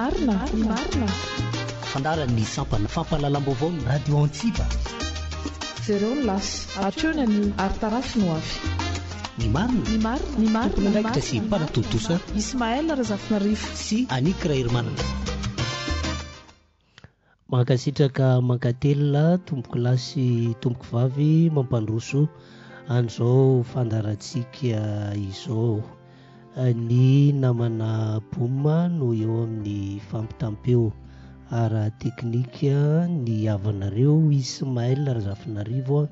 aaandaany amafampahaalambovany radio anti zareo ny lasy treonany atray noayny mainaspaa ismazanai sy aniheraia makasitraka makatelna tomboko lasy tomboko vavy mampandroso an'izao fandarantsika izao ny namana boma no eo amin'ny fampitampeo araha teknika ny avanareo ismael raha zafinarivo a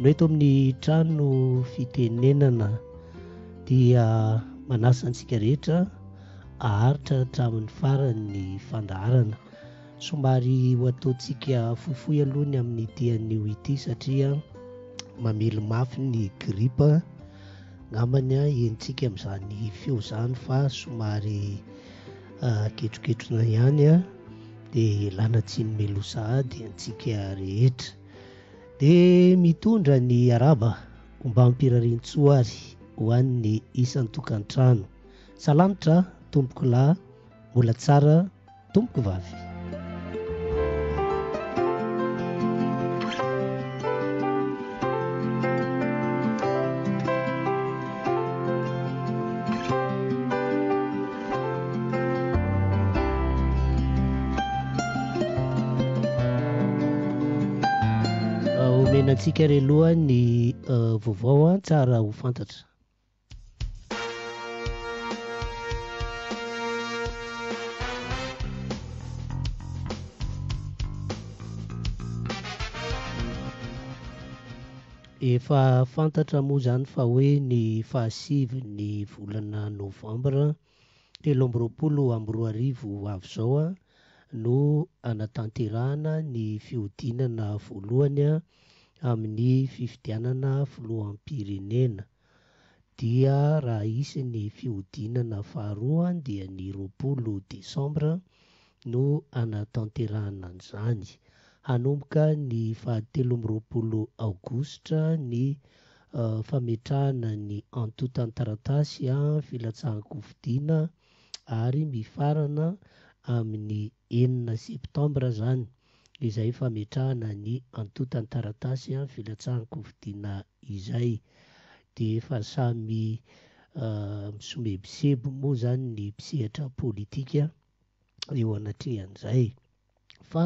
no eto amin'ny trano fitenenana dia manasantsika rehetra aharitra htramin'ny faranyny fandaharana sombary ho ataontsika foifoy alohany amin'ny dian'io ity satria mamely mafy ny gripa gn'amany a entsika ami'izany feozany fa somary ketroketrona ihany a di lanatsiny melosaa di antsika rehetra dia mitondra ny araba omba mnpirarintsoa ary hoan ny isan'ny tokany trano salanitra tompoko lahy mbola tsara tompoko vavy tsika realoha ny uh, vaovao a tsara ho fantatra efa fantatra moa zany fa hoe ny fahasiva ny volana novambra teloamby roapolo amy roa arivo avy zao a no anatanterahana ny fiodinana voalohany a amin'ny fifidianana floam pirenena dia raha isany fihodinana faharoaa dia ny ropolo decembre no anatanterahna anizany hanomboka ny fahaditelo aminy ropolo aogoustra ny uh, fametrahana ny antotany taratasy a filatsahakofodiana ary mifarana amin'ny enina septambre zany izay fametrahana ny antotany taratasy a filatsahany kofodiana izay de efa samy ah, misomebisebo moa zany ny mpisehatra politika eo anatrihan'izay fa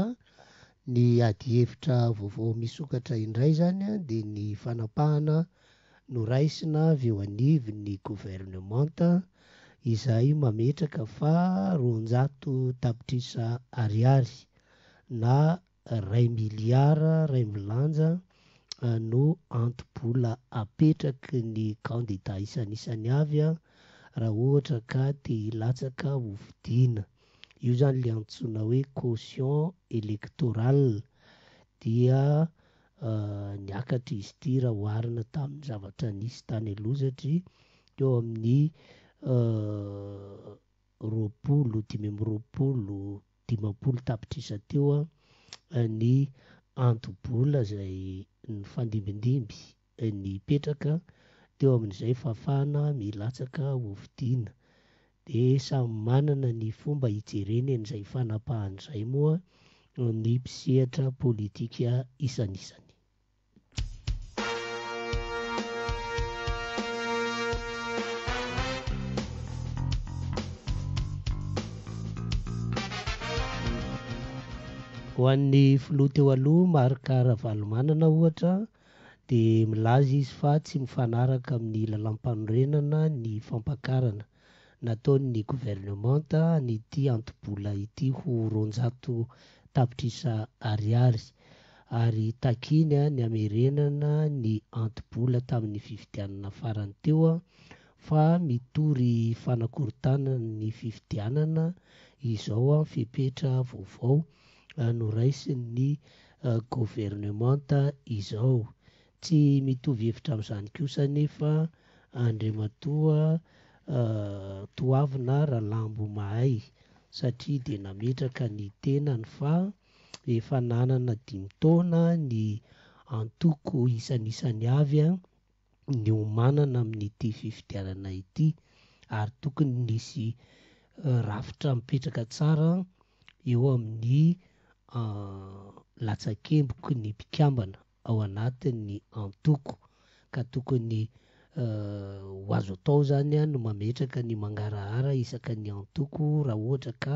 ny adihevitra vaovao misokatra indray zany a de ny fanapahana noraisina veo anivy ny gouvernementa izahy mametraka fa ronjato tapitrisa ariary na ray miliara ray milanja ah, no antombola apetraky ny kandida isany isany avy a ah, raha ohatra ka te ilatsaka ovidiana io zany lay antsona hoe caution electorale dia ah, niakatra izy ty raha hoarina tamin'ny zavatra anisy tany alozatry eo amin'ny ropolo dimy am' ropolo dimbampolo tapitra isa teo a ah, ny antobola izay ny fandimbindimby eh, ny petraka teo amin'izay fafahana milatsaka ofidiana de samy manana ny fomba ijereny n'izay fanapahan'izay moa ny pisehatra politika isanisany ho an'ny filoa teo aloha marikara valomanana ohatra de milaza izy fa tsy mifanaraka amin'ny lalam-panorenana ny fampakarana nataony gouvernemanta ny ti antobola ity ho ronjato tapitrisa ariary ary takinya ny amerenana ny antobola tamin'ny fifidianana farany teoa fa mitory fanakorontanana ny fifidianana izao a fipetra vaovao no raisin'ny uh, gouvernemante izao tsy mitovy hevitra amin'izany kosanefa andrimatoa uh, toavina rahalambo mahay satria de nametraka ny tenany fa efa nanana dimytaona ny antoko isanisany avy a ny omanana amin'nyty fifidianana ity ary tokony nisy uh, rafitra mipetraka tsara eo amin'ny latsa-kemboka ny mpikambana ao anatin''ny antoko ka tokony ho azo tao zany a no mametraka ny mangarahara isaka ny antoko raha ohatra ka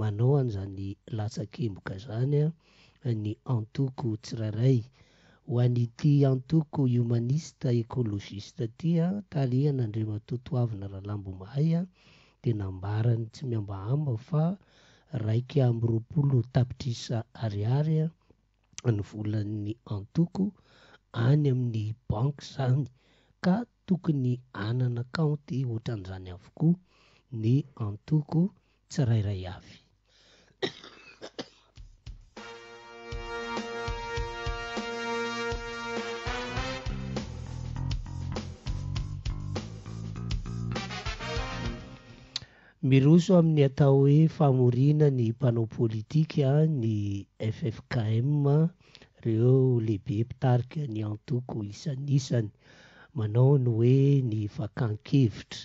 manao an'zany latsa-kemboka zany a ny antoko tsirairay ho any ti antoko homaniste ecologista tya tarihanandrematotoavina raha lambo mahay a de nambarany tsy miambaamba fa raika amy roapolo tapitr isa ariarya ny volan'ny antoko any amin'ny banky zany ka tokony anana caonty oatran'izany avokoa ny antoko tsirairay avy miroso amin'ny atao hoe famorina ny mpanao politika ny ffkm reo lehibe mpitarika ny antoko isanisany manao no hoe ny fakankevitra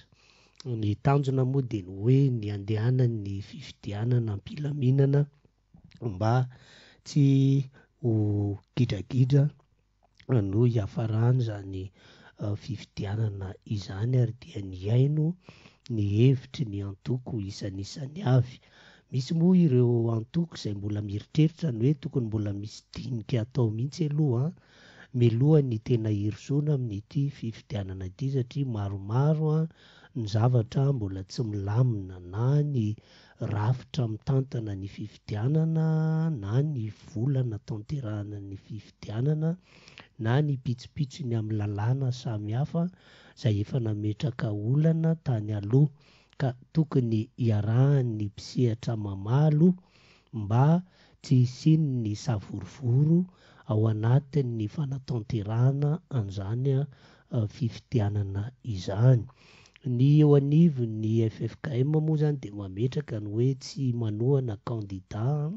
ny tanjona moa de ny hoe ny andehana ny fifidianana ampilaminana mba tsy ho gidragidra noo hiafarany zany eh, fifidianana izany ary dia ny haino ny hevitry ny antoko isany isan'ny avy misy moa ireo antoko izay mbola mieritreritra ny hoe tokony mbola misy dinika atao mihitsy alohaa ah. meloha ny tena hirosona amin'nyity fifidianana ity satria maromaro a ah, ny zavatra mbola tsy milamina na ny rafitra mi'tantana ny fifidianana na ny volana tanterahana ny fifidianana na ny pitsipitsiny amin'ny lalàna samy hafa zay efa nametraka olana tany aloha ka tokony hiarahan'ny mpisehatra mamalo mba tsi hisiny ny savorovoro ao anatin' ny fanatanterahana an'izany a ah, fifidianana izany ny eo anivo ny ffkm moa zany de mametraka ny hoe tsy manoana candidat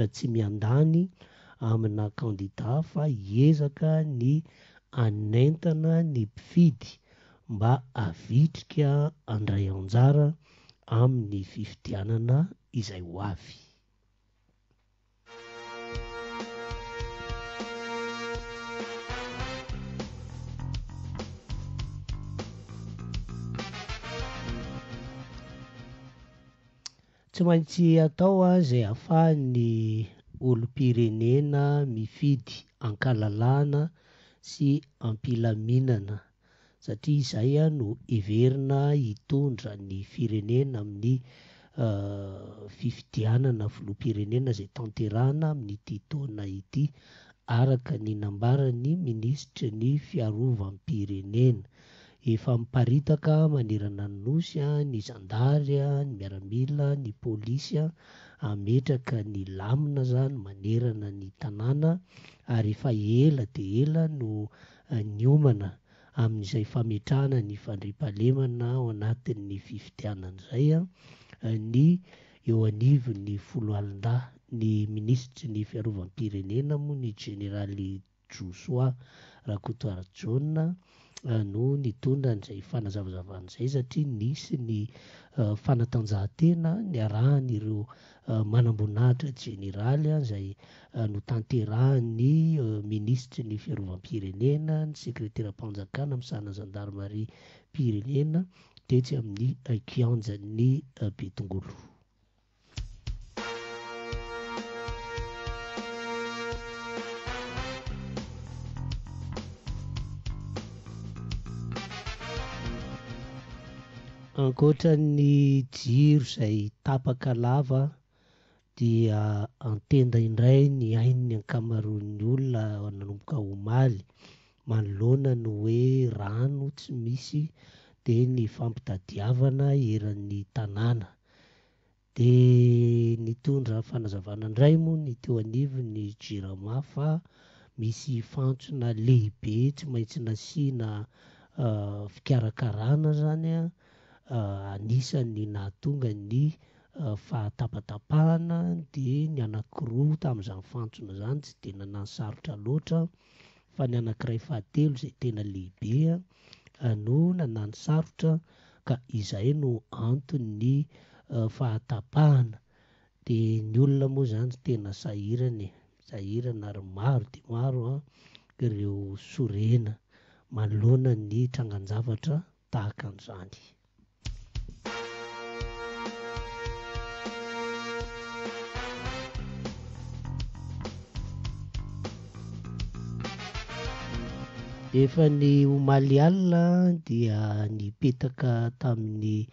eh, tsy miandany amina candidat fa hiezaka ny anentana ny pifidy mba avitrika andray anjara amin'ny fifidianana izay ho avy tsy maintsy atao a zay afaha nny olompirenena mifidy ankalalana sy ampilaminana satria izay a no hiverina hitondra ny firenena amin'ny fifidianana voloa pirenena zay tanterahana amin'ny titaona ity araka ny nambara ny ministre ny fiarova aminny pirenena efa miparitaka manerana ny nosya ny jandary a ny miaramila ny polisy a ametraka ny lamina zany manerana ny tanàna ary efa ela de ela no eh, ny omana amin'izay fametrana ny fandri-palemana ao anatin'ny fifidianan'izay a eh, ny eoanivy ny foloalindah ny ministra ny fiarovam pirenena moa ny generaly josoi raha kotoar jaa Ah, no nitondran'izay fanazavazavanaizay satria nisy ny ah, fanatanjahantena ny arahany ireo ah, manambonahitra jeneraly a zay no tanteraha nny ministra ny fiarovam-pirenena ny secretaira mpanjakana ami'ny sanazandarmarie pirenena detsy amin'ny kianja ny be tongolo ankoatrany jiro zay tapaka lava dia antenda indray ny ain ny ankamaron'ny olona nanomboka homaly manolona no hoe rano tsy misy de ny fampidadiavana eran'ny tanàna de ni tondra fanazavana indray moa ny teo anivy ny jiramay fa misy fantsona lehibe tsy maintsy na siana ah, fikarakarana zany a Ah, anisany natonga ny ah, fahatapatapahana de ny anankiroa tamin'izany fantsona zany tsy de nanany sarotra loatra fa ny anankiray fahatelo zay tena lehibeno ah, nana ny sarotra ka izay no antoy ny fahatapahana de ny olona moa zany sy tena sahiranae sahirana ry maro de maro a ireo sorena maloana ny tranganjavatra tahakan'izany neefa ny homaly alina dia ny petaka tamin'ny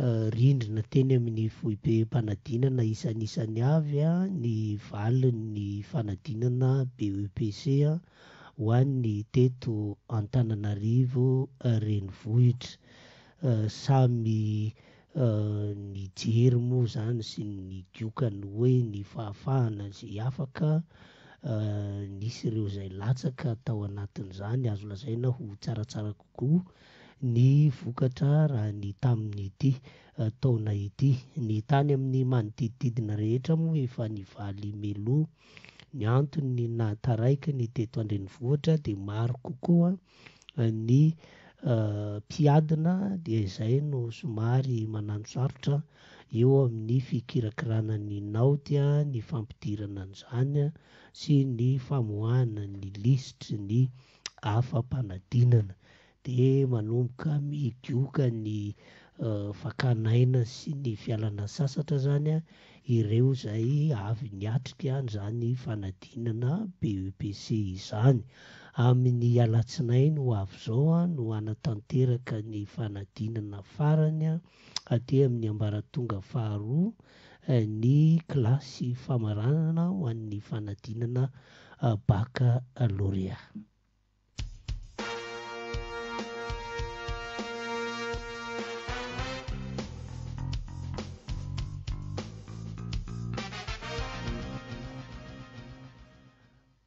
e, rindrina teny amin'ny fohipe mpanadinana isanisan'ny avy a ny valin'ny fanadinana b epc a ho an ny teto antananaarivo reny vohitra e, samy e, ny jery moa zany sy ny diokany hoe ny fahafahana zay afaka Eh, nisy ireo izay latsaka atao anatin'izany azo lazaina ho tsaratsara kokoa ny vokatra raha ny taminyity ataona eh, ity ny tany amin'ny manodidididina rehetra moa efa nivaly melo ny anto ny nataraiky ny teto andreny vohatra de maro kokoaa eh, ny mpiadina dia izay no somary mananosarotra eo amin'ny fikirakiranany naoty a ny fampidirana anyizanya sy ny famohana ny listre ny hafampanadinana uh, de manomboka migioka ny fakanaina sy ny fialana sasatra zany a ireo zay avy niatrika any zany fanadinana b epc izany amin'ny alatsinaino avy izao a no anatanteraka ny fanadinana farany a ade amin'ny ambara tonga faharoa Eh, ny kilasy famaranana ho an'ny fanadinana eh, baka laréa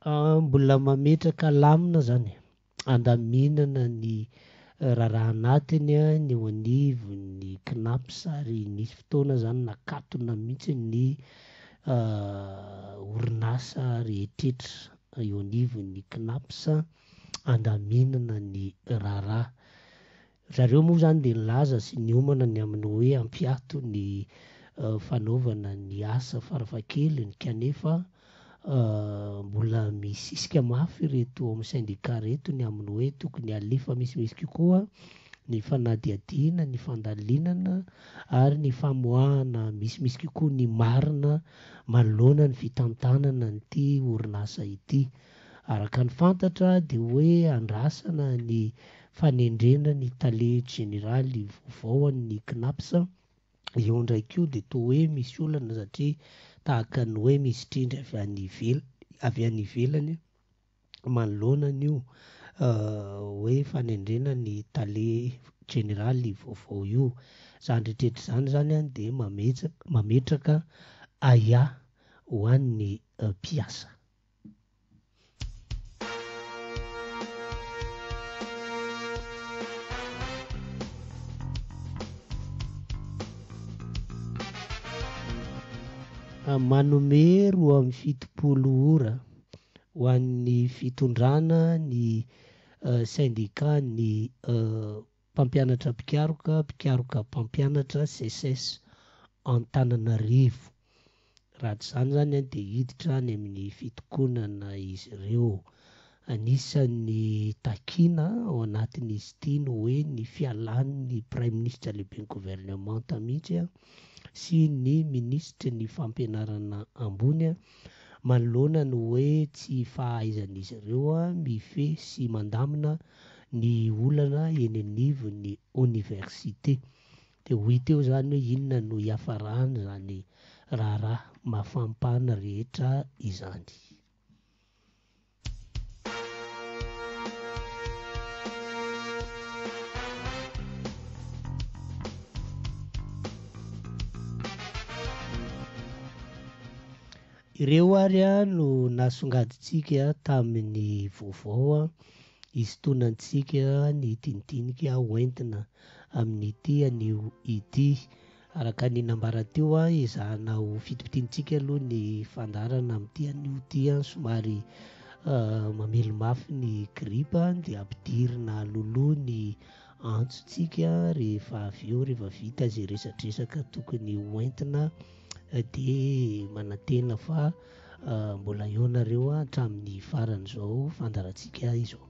ah, mbola mametraka alamina zany andaminana ny raharaha anatiny ny eo anivo ny knaps ary nysy fotoana zany nakatona mihitsy ny ah, orinasa rehetretra eo anivony knaps andaminana ny rahraha zareo moa zany de nilaza sy ny omana ny amin'ny hoe ampiato ny ah, fanaovana ny asa farafa kelyny kanefa Ah, mbola misisika mafy reto amin'ny saindika retony aminy hoe tokony alefa misimisikokoa ny fanadiadiana ny fandalinana ary ny famoahana misimisikokoa ny marina manoloana ny vitantanana nyty orina sa ity araka ny fantatra de hoe andrasana ny fanendrena ny tale generaly vovaoanyny knaps eo ndraiky io de toa hoe misy olana satria tahakany hoe misy trindry avy anyvel- avy an'nyivelany manoloanany io eh, hoe fanendrena ny tale generaly ivaovao io zay nritrehitry izany zany any de mametsak- mametraka aya hoan ny eh, mpiasa Ah, manomery ho amin'ny fitopolo ora ho an'ny fitondrana ny ah, syndika ny ah, mpampianatra pikaroka mpikaroka mpampianatra seses antanana rivo raha ty zany zany any de hiditra any amin'ny fitokonana izy ireo anisan'ny takina ao anatin'izy tiany hoe ny fialany ny prèime ministre lehibe ny gouvernement tamitsy a sy ny ministra ny fampianarana ambony a manolona no hoe tsy fahaizan'izy ireo a mifeh sy mandamina ny olana enenivony oniversité de ho hiteo zany hoe inona no hiafarahany zany raharaha mafampana rehetra izany ireo ary a no nasongaditsika tamin'ny vaovao a izy tonantsika ny tinitinika hoentina amin'ny ty anio ity araka ny nambara teo a izahnao vitimpidintsika aloha ny fandarana amin'yty anio itya somary mamelomafy ny gripa dea ampidirina loloa ny antsontsika rehefa avy eo rehefa vita zay resatrresaka tokony hoentina dia manantena fa ah, mbola eonareo a tramin'ny farany zao fandaratsika izao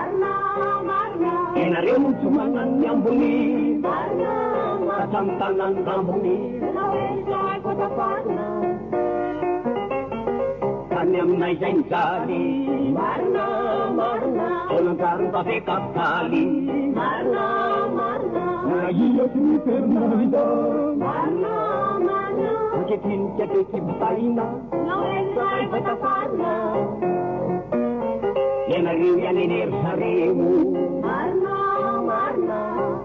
Leutumanan Yambuni, Katantanan Yambuni, Kanyam Naijan Kali, Marna Marna, Olantar Babe Kapkali, Marna Marna, Nagiya Sri Pernavida, Marna Marna, Ujitin Chate Kibaina, Leutumanan Yambuni, Yenariu Yaninir Sarimu,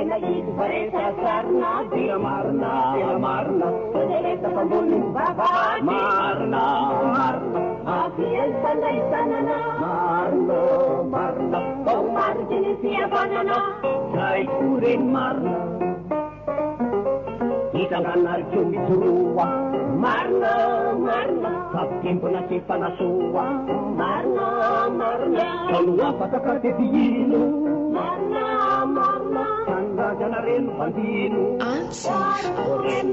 tena hita rehetra tsarina dia marina tena marina rehetra mbonin vavahady marina marina aviany fandraisanana marina marina vao mariny ny fiavanana zay ko reny marina Ikaw na nagsumisuluwa Marna, Marna Sa na si panasuwa Marna, Marna Kalwa patakatitiyino Marna, Marna Sanda ka na rin pantino Unsafe Ako rin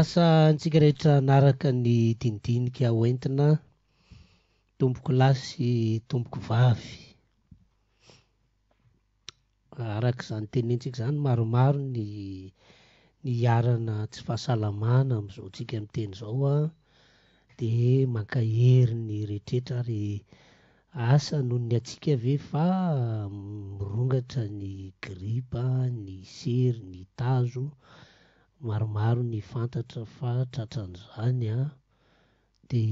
asa ntsika rehetra anaraka ny dinidinikahoentina tompoko lasy tompoko vavy arak' zany teneentsika zany maromaro ny ny hiarana tsy fahasalamana ami'izao ntsika amiy teny zao a de mankaheriny rehetretra ary asa noho ny atsiaka ave fa mirongatra ny gripa ny sery ny tazo maromaro ny fantatra fa tratran'izany a ah, de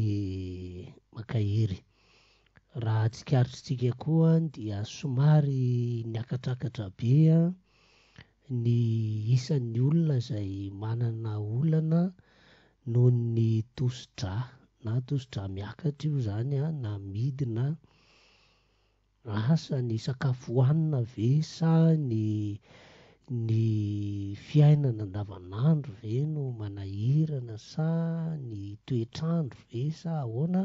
makahery raha tsikaritrytsika koaa dia somary ni akatrakatra bea ah, ny isan'ny olona izay manana olana noho ny tosidra na tosidra miakatra io izany a ah, na midina rasany sakafo hohanina vesa ny ny fiainana andavanandro ve no manahirana sa ny toetr'andro ve sa ahoana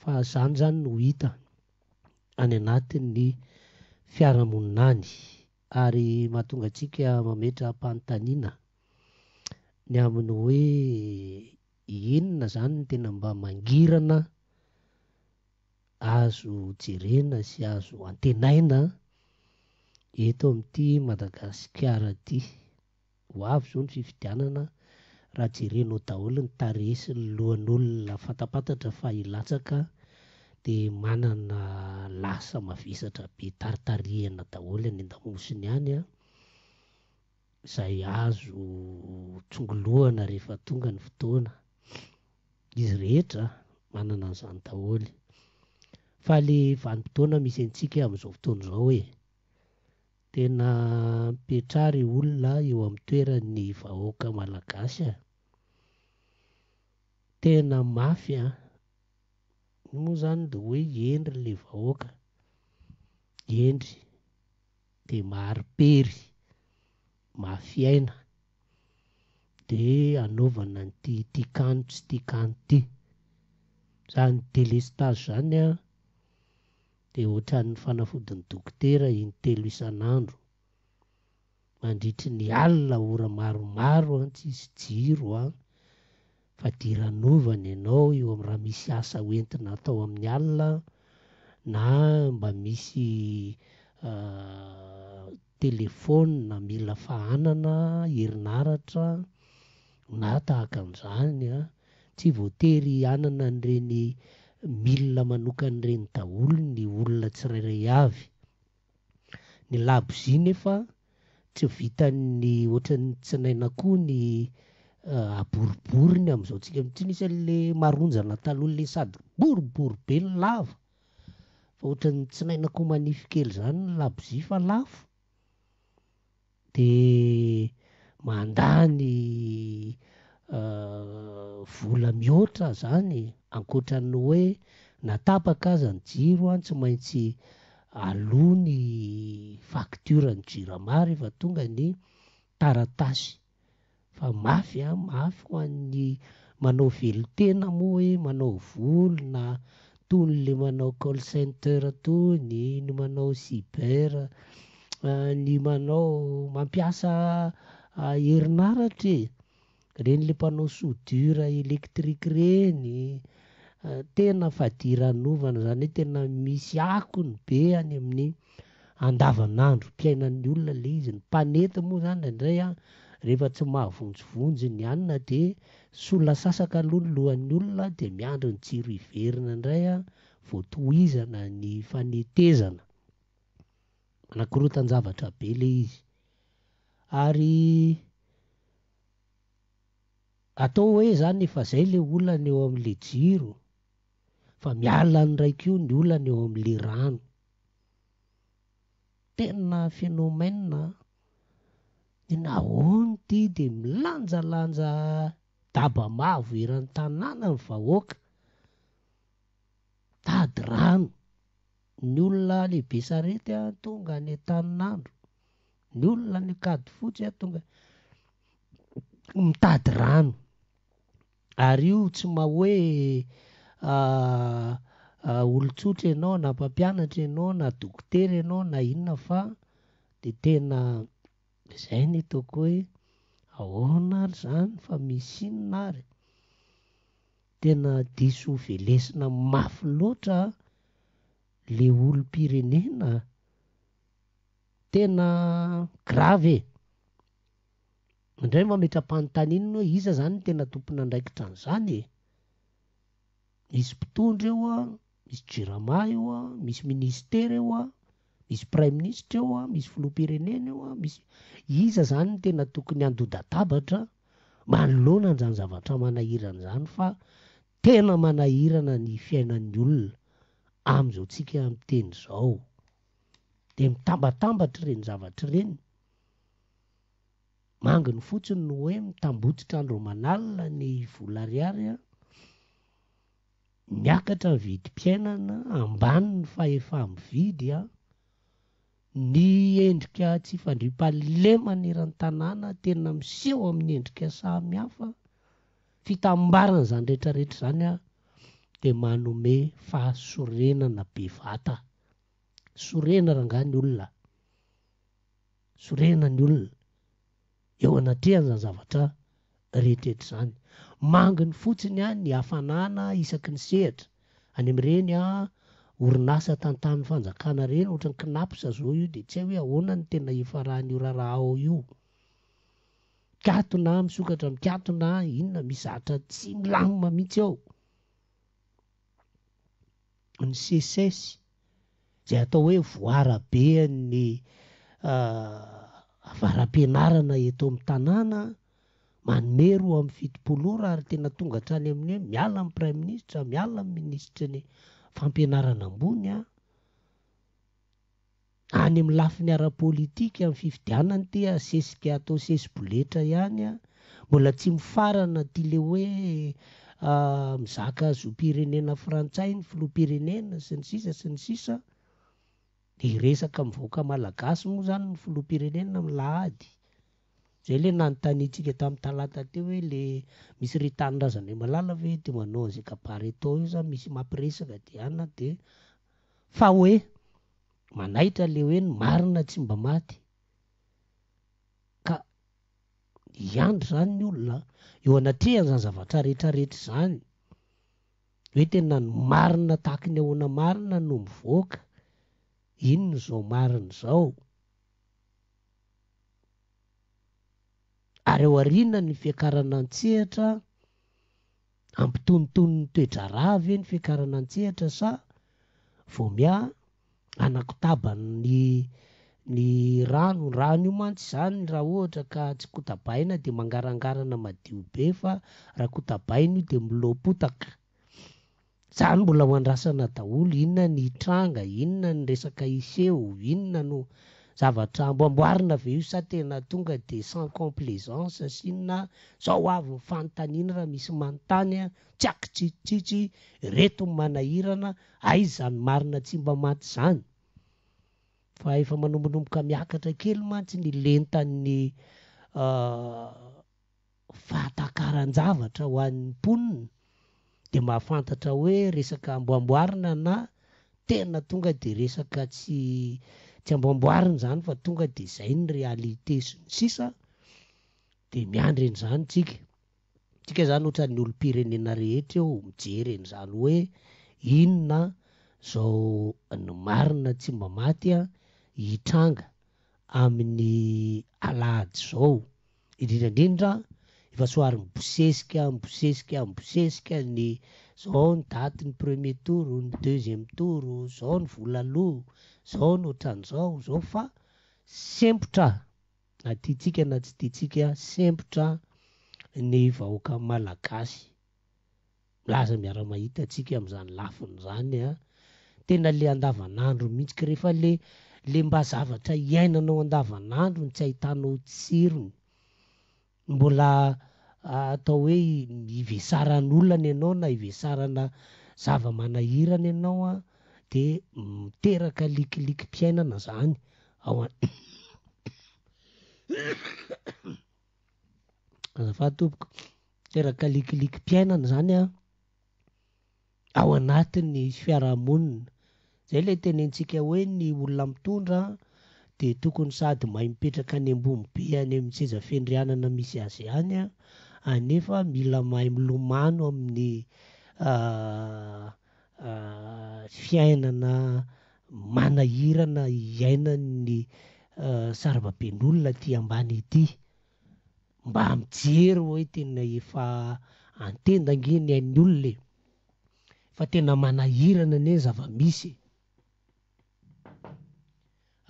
fa zany zany no hita any anatin' ny fiarahamoninany ary mahatonga ntsika mametra ampanontaniana ny aminy hoe inona zany n tena mba mangirana azo jerena sy azo antenaina eto ami'ity madagasikara ty ho avy zao ny fifidianana raha jerenao daholy ny taresi ny lohan'olona fatapatatra fahilatsaka de manana lasa mavesatra be taritarehana daholy anyendamosiny hany a zay azo tsongolohana rehefa tonga ny fotoana izy rehetra manana an'izany daholy fa le vanim-potoana misy antsika amn'izao fotoana izao oe tena mpetrary olona eo am'ny toerany vahoaka malagasy a tena mafy a moa zany da hoe endry lay vahoaka endry de maharipery mafyaina de anaovana nti tia kanotsy tia kanoity zany delestago zany a de ohatran'ny fanafodiny dokotera iny telo isan'andro mandritry ny alina ora maromaro a tsisy jiro a fadiranovany ianao eo am raha misy asa hoentina atao amin'ny alina na mba misy ah, telefona mila fa hanana herinaratra na tahaka n'izany a tsy voatery anana nyreny milina manokany reny daholo ny olona tsirairay avy ny labozia nefa tsy vitanny otrany tsinaina koha ny eh, aboriborony am'izao ntsika tsynisan'la maronjana taloha la sady boribory be ny lava fa ohatrany tsinainakoh manify kely zany ny labozia fa lafo de mandany eh, vola mihoatra zany ankotranny hoe natapaka azany jiro a tsy maintsy aloa ny factura ny jiramary fa tonga ny taratasy fa mafy a mafy ho a'ny manao velo tena moa hoe manao volo na tony le manao cole center tony ny manao ciber eh, ny manao mampiasa eh, herinaratra e reny le mpanao sodura elektrike reny tena fadiranovana zany ho tena misy akony be any amin'ny andavanandro mpiainan'ny olona le izy ny mpanety moa izany andray a rehefa tsy mahavonjivonjy ny ianina de sola sasaka aloha ny lohan'ny olona de miandro ny jiro iverina indray a voatohizana ny fanetezana nankorotanjavatra be le izy ary atao hoe zany efa zay lay olnana eo am'lay jiro fa mialany raikyio ny olana eo am'ley rano tena fenomea ny nahoany ty de milanjalanja daba mavo eran'ny tanàna ny vahoaka mtady rano ny olona lehibe sarety a tonga ny taninandro ny olona ny kady fotsy a tonga mitady rano ary io tsy mah hoe olon-tsotra ianao na mpampianatra ianao na dokotera ianao na inona fa de tena izay ny taoko hoe ahaona ary zany fa misy inonary tena diso hovelesina mafy loatra le olo pirenena tena grav e indrahoe fa metra ampanintaninona hoe iza zany n tena tompona andraikitran'izanye misy mpitondro eo a misy jerama io a misy ministera eo a misy prime ministra eo a misy filoam-pirenena eo a misy iza zany n tena tokony andodatabatra manoloanany zany zavatra manahirana zany fa tena manahirana ny fiainan'ny olona am'izao ntsika amiteny zao de mitambatambatra reny zavatra ireny manginy fotsiny no hoe mitambotsitra andro manalina ny volariarya miakatra ny vidym-piainana ambany ny fahefam'vidy a ny endrika tsy fandrim-paleman erany tanàna tena miseho amin'ny endrika samy hafa fitambarana zany rehetrarehetra izany a de manome fahasorenana be vata sorena raha ngany olona sorena ny olona eo anatrehan'zan zavatra rehetrretra zany manginy fotsiny a ny afanana isaky ny sehitra any am'ireny a orinasa tantaniny fanjakana reny ohatra ny kinapo zazao io de tsy hay hoe ahoanany tena efarahan'io raraha ao io kiatona misokatra mikiatona inona mis zatra tsy milaima mihitsy ao ny sessesy zay atao hoe voarabe ny avara-pe ah, anarana etao ami' tanàna manomero amn'ny fitipolora ary tena tonga atrany amin'n'he miala amiypraime ministra miala y ministra ny fampianarana ambony a any amn'ny lafi nyara-politika ami'ny fifidianany tia sesika atao sesy boletra ihany a mbola tsy mifarana ty le hoe mizaka azoa pirenena frantsay ny filoampirenena sy ny sisa sy ny sisa de resaka mvoaka malagasy moa zany ny filoampirenea mlahady zay ley na nontanyntsika tamin'ny talata te hoe le misy ritany razane malala ve te manao anizaykapahry etao io zany misy mampiresaka de ana de fa hoe manaitra le hoe ny marina tsy mba maty ka andry zany ny olona eo ana tean'izany zavatra rehetrarehetra zany hoe tena ny marina taaki ny ahoana marina no mivoaka iny ny zao marin' zao ary eo arina ny fiakarana n-tsehatra ampitonotonony toedraravye ny fiakarana an-tseatra sa vo mia anakotaban ny ny ranorano io mantsy zany raha ohatra ka tsy kotabaina de mangarangarana madiobe fa raha kotabaina io de milopotaka zany mbola ho andrasana daholo inona ny itranga inona ny resaka iseo inona no zavatra amboamboarina ave io sa tena tonga de sans complaisance asinna zao avy nyfanotaniny rah misy manontany a tsy aky tsitsitsitsy reto ny manahirana ai zany marina tsi mba maty zany fa efa manombinomboka miakatra kely mantsy ny lentany ah, fahatakaran-javatra ho an'nyponina de mahafantatra hoe resaka amboamboarina na tena tonga de resaka tsy amboamboariny zany fa tonga de zay ny realité sy ny sisa de miandry eny zany tsika tsika zany ohatrany olompirenena rehetra eo mijereny zany hoe inona zao ny marina tsy mba maty a hitranga amin'ny alaady zao indrindraindrindra efa soaryny bosesikaa mbosesika nbosesika ny zao ny daty ny premier toro ny deuxieme touro zao ny volaloa zao noo tran'izao zao fa sempotra na tiatsika na tsy tiatsika sempotra ny vahoaka malagasy milaza miaramahita ntsika amn'izany lafiny zany a ah. tena le andavanandro mihintsy ka rehefa le le mba zavatra hiainanao andavanandro ny tsy ahitanao tsirony mbola ah, atao hoe iveasaran'olonany ianao na hiveasarana zava-manahirana ianao a ah. de miteraka mm, likiliky m-piainana zany ao azafatopoka miteraka likiliky mpiainana zany a ao anatiny y fiarahamonina zay ley tene ntsika hoe ny olona mitondra de tokony sady mahay mipetraka any ambomy be any ami'nsezafendrianana misy azy hany a anefa mila mahay milomano amin'ny ah, fiainana manahirana iaina ny sarababenyolona ty ambany ity mba mijery hoe tena efa antendanga ny ainy olonae fa tena manahirana nyeny zava-misy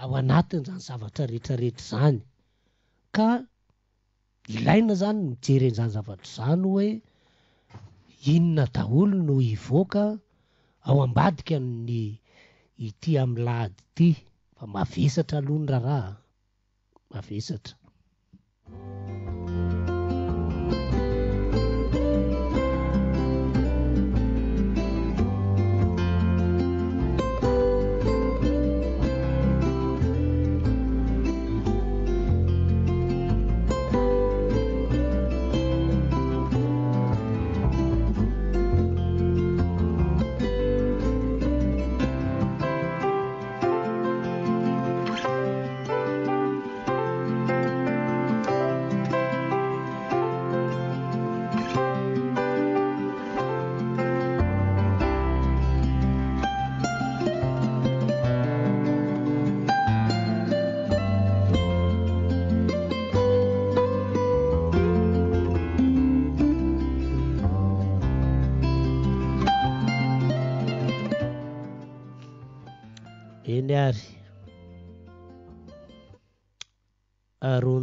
ao anatin'zany zavatra rehetrarehetra zany ka ilaina zany mijery n'izany zavatra zany hoe inona daholo no hivoaka ao ambadika ny ity amy lahdy ty fa mavesatra alohany raha rahaa mavesatra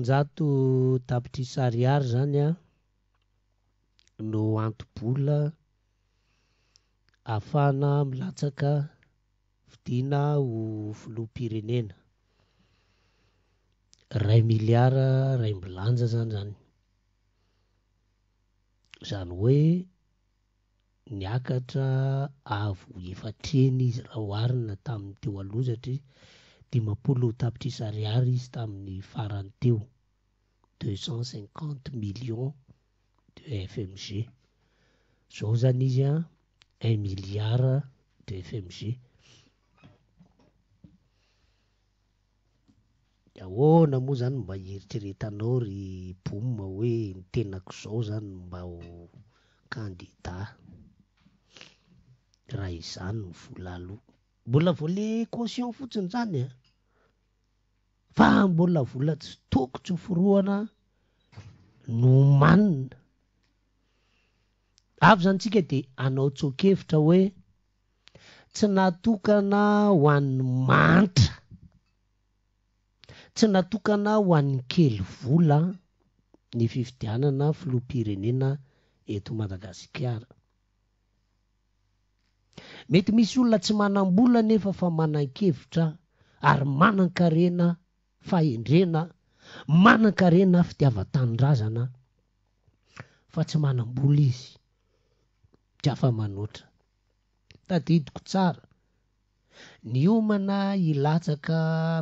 zato tapitrisarihary zany a no antobola ahafahana milatsaka fidiana ho filoa pirenena ray miliara ray mbilanja zany zany zany hoe niakatra avo efatreeny izy raha hoharina tamin'ny teo alosatri dimapolo tapitri sariary izy tamin'ny farany teo 250 millions de FMG. Josanien, 1 milliard de FMG. Yao, moa Bayir mba hieritreretanao ry bomma hoe ny tenako zao zany mba ho kandidat raha vola caution zany fa mbona vola tsy toko tsy forohana no manina avy zany tsika de anao tso-kevitra hoe tsy natokana ho an'ny mahantra tsy natokana ho an'ny kely vola ny fifidianana filoampirenena eto madagasikara mety misy olona tsy manam-bola nefa fa manan-kevitra ary manan-karena fahendrena manan-karena fitiava-tanynrazana fa tsy manam-bona izy tiafa manotra tadidiko tsara ny omana ilatsaka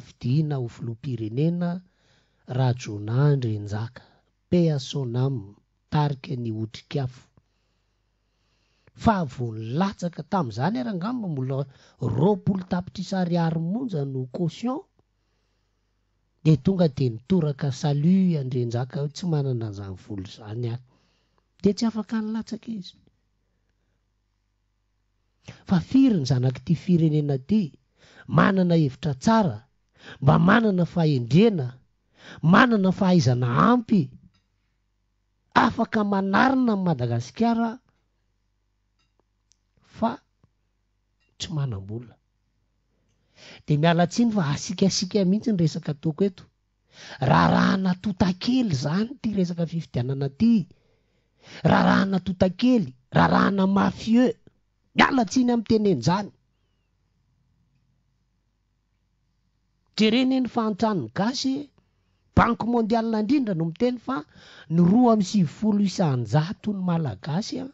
fidiana ho filoampirenena raha jonandry enjaka peasonam tarika ny hotrikafo fa vo nilatsaka tam'zany arangamba mbola ropolo tapitrisariarymonja no cotion de tonga de nitoraka salut andrenjakah tsy manana anzany volo zany ahy de tsy afaka nylatsaka izy fa firyny zanak' ty firenena ity manana hevitra tsara mba manana fahendrena manana fahaizana ampy afaka manarina a madagasikara fa tsy manambola de mialatsiny fa asikasika mihitsy ny resaka toko eto raha rahanatotakely zany ty resaka fifidianana ty raha rahanatotakely raharahana mafieux mialatsiny am'ny teneny izany dereny ny faantranany gasy banko mondialina indrindra no miteny fa ny roa amn'y sivyfolo isanjahato ny malagasy a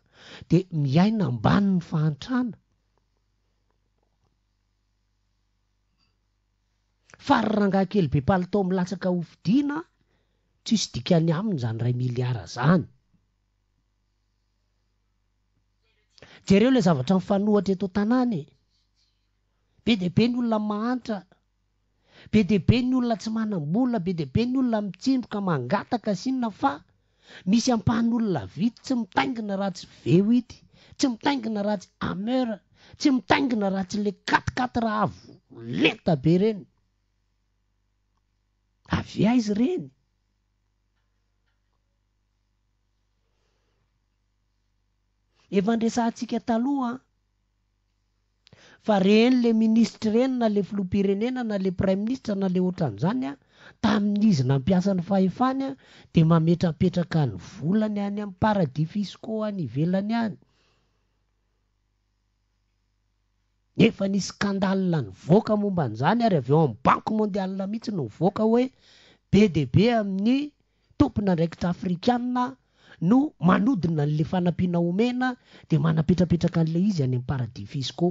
de miaina ambany ny fahantrana fa ryrangah kely bepali tao ami'latsaka ofidiana tsy sy dikany aminy zany ray mily ara zany jereo lay zavatra nifanohatra eto tanàny e be deibe ny olona mahantra be deibe ny olona tsy manam-bola be deibe ny olona mitsindro ka mangataka asinona fa misy ampahn'olona vity tsy mitaingina ra tsy veoity tsy mitaingina ra tsy amera tsy mitaingina ra tsy le katikaty raha avo lenta be ireny avy a izy ireny efa ndresa ntsika taloha ah. fa reny lay ministr reny na lay filoam-pirenena na la praim ministra na lay oatran'izany a ah, tamin'izy nampiasa ny fahefany a ah, de mametrapetraka ny volany any amin'ny paradis fis co any ivelany any nefa ny skandala ny voaka momban'izany ary avy eo amn'ny banko mondiala mihitsy no ny voaka hoe be debe amin'ny tompona ndraikitra afrikana no manodina n'la fanampiana omena de manapetrapetraka an'la izy any amin'n paradis fisco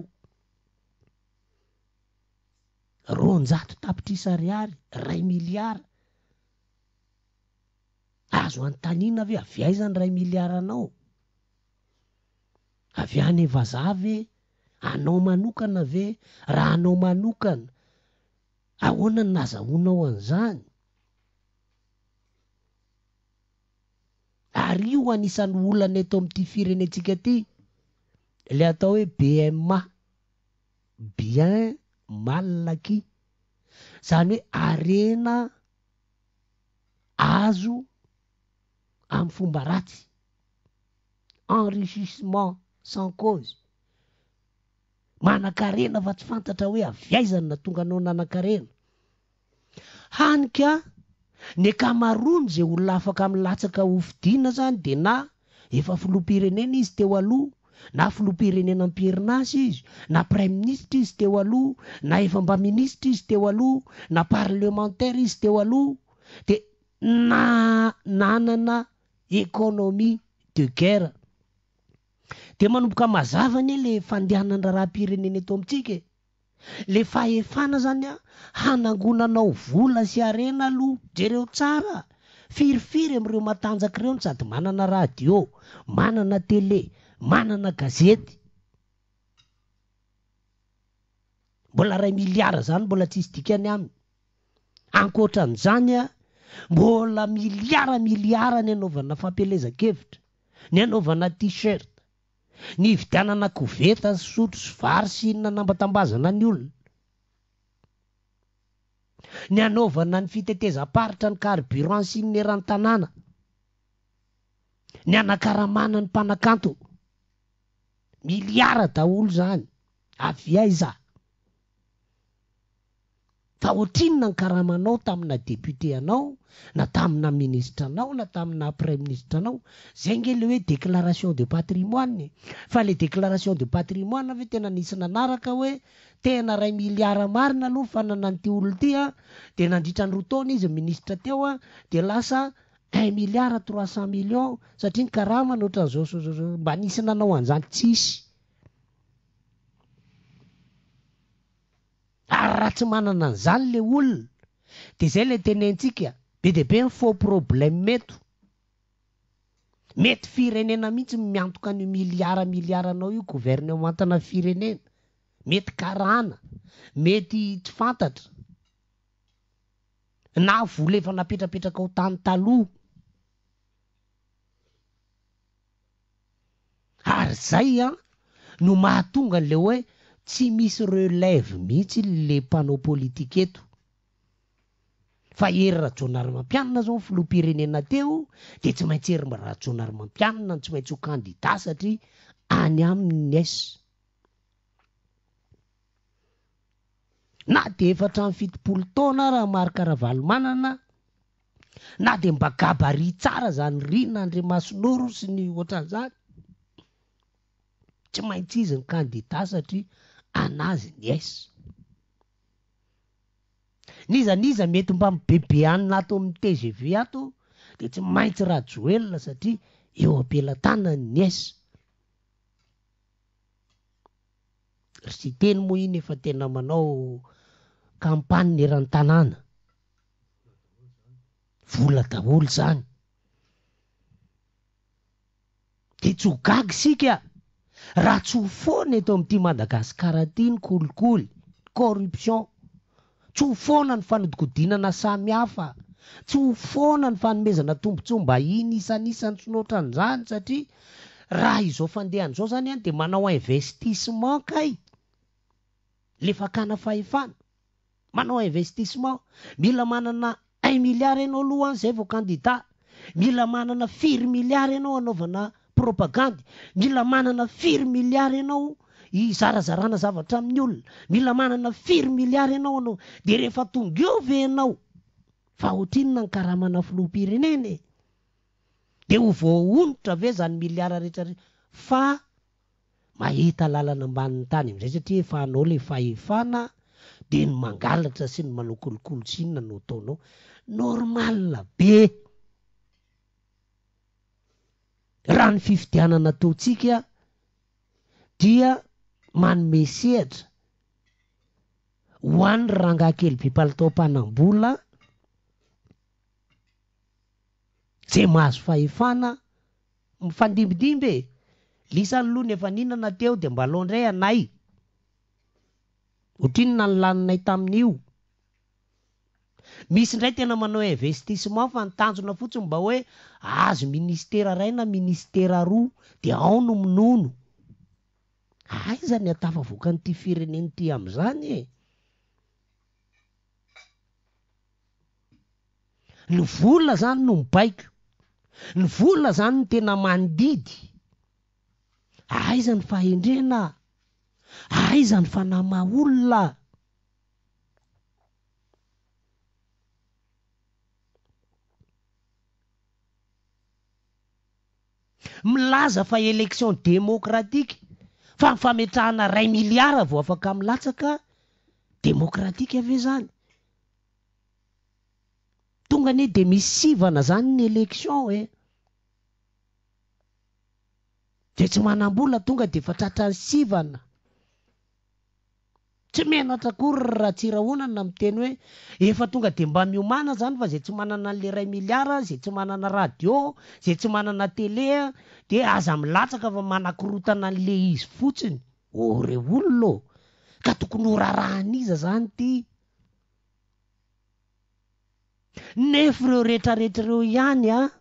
ronjato tapitrisariary ray miliara azo an-taniana ve avy aizany ray miliaraanao avy any evazavy anao manokana ve raha anao manokana ahoana ny nazahoinao an'izany ary io anisan'ny olany eto am'ty firenentsika aty ley atao hoe bma bien malilaki zany hoe arena azo am'ny fomba ratsy enrichissement sants cose manan-karena fa tsy fantatra hoe avyaizanna tonga anao nanan-karena hanyka ny kamaroany zay olona afaka amn'ny latsaka hofidina zany de na efa filoampirenena izy teo aloha na filoam-pirenena mpierina azy izy na prème ministra izy teo aloha na efa mba ministra izy teo aloha na parlementaire izy teo aloha de na nanana economie de guerre de manomboka mazavany e le fandehanan- ra raha mpireneny eto amitsika le faefana zany a hanangonanao vola syarena aloha jereo tsara firifiry am'ireo matanjak'ireo no sady manana radio manana tele manana gazety mbola ray miliara zany mbola tsi isy dikaany aminy ankoatran'zany a mbola miliara miliara ny anaovana fampelezan-kevitra ny anaovana tishirt ny vidianana koveta sotro sovary sy ny nanambatambazana ny olona ny anaovana ny fitetezamparitra ny carburan sy ny neran-tanàna ny ana-karamana ny mpanakanto miliara daolo zany avy ayza fa ohtrinona nykaramanao tamina deputé anao na tamina ministreanao na tamina aprèm ministre anao zay nge le hoe déclaration de patrimoine fa le déclaration de patrimoine aveo tena nisinanaraka hoe tena ray milliara marina aloha fanana nyity olo tya de nandritra ny rotona izy ny ministre teo a de lasa u milliard trois cent million satria nikaramana ohatranzaos mba nisinanao anzany tsisy ary raha tsy manana an'izany ley olona de zay ley tenentsika be deh be ny faux probleme meto mety firenena mihitsy miantoka ny miliara miliaranao io gouvernemmantana firenena mety karana mety tsy fantatra na volefa napetrapetraka ho tany taloha ary zay a no mahatongan'le hoe tsy misy releve mihitsy le mpanao politikue eto fa ery ra jonarymampianana zao ny filoam-pirenena teo de tsy maintsy herymrajonarymampianana n tsy maintsy ho kandida satria any aminnny aisa na de efatra min'y fitopolo taona raha marykaravalo manana na de mbagaba rya tsara zany ri na andre masonoro sy ny oatran'zany tsy maintsy izy ny kandida satria anazy ny aisa nizaniza mety mbamibebe anina ato am' tgv ato de tsy maintsy raha joelona satria eo ampelatanany ny aisa ry sy teny moa iny efa tena manao kampanina eran-tanàna vola daholo zany de tsy hogagy sika raha tsy ho foana eto ami'ity madagasikaraaty ny kolikoly ny corruption tsy ho foana ny fanodikodinana sami hafa tsy ho foana ny fanomezana tombotsomba iny isanisan'ny sinotran'izany satria raha izao fandehan'izao zany iany de manao investissement kay lefa kana fahefana manao investissement mila manana un milliard anao aloha any zay vao candidat mila manana firy milliard ianao anaovana propagande mila manana firy miliara ianao izarazarana zavatra amin'ny olona mila manana firy miliara ianao anao de rehefa tongaeo ve ianao fa ohtrinona nkarahamana filoampireneny de ho voohonitra ve zany miliara rehetrarea fa mahita lalana ambanin'ny tany am'izay satria efa anao le faefana de ny mangalatra sy ny manao kolokolo sy inona anao ataonao normala be raha ny fifidianana teotsika dia manomeseatra hoany ry rangah kely bipalataoapanam-bona zay mahazo fahefana nifandimbidimby e lisany loha nyefa nihionana teo de mbaloaindray anay otriany na nolananay tamin'io misy indray tena manao investissement fa nitanjona fotsiny mba hoe azo ministera rai na ministera roa de ao no minono aiza ny atafa voaka n'ity firenenity am'izany e ny volona zany no mibaiko ny volona zany no tena manodidy aizany faendrena aizany fanama olona milaza fa elektion demokratikue fa mifametrahana ray miliara vao afaka mlatsaka demokratikua aveo zany tonga nye de misy sivana zany ny elektion e eh. fe tsy manam-bola tonga de fatratra ny sivana tsy menatra akory a raha tsi rahona a m'teny hoe efa tonga de mba miomana zany fa zay tsy manana n'le ray milyara zay tsy manana radio zay tsy manana tele a de aza milatsaka fa manankirotana an'le izy fotsiny oh re olo noa ka tokony ho ra raha n'iza zany ty nefa reo rehetraretra reo ihany a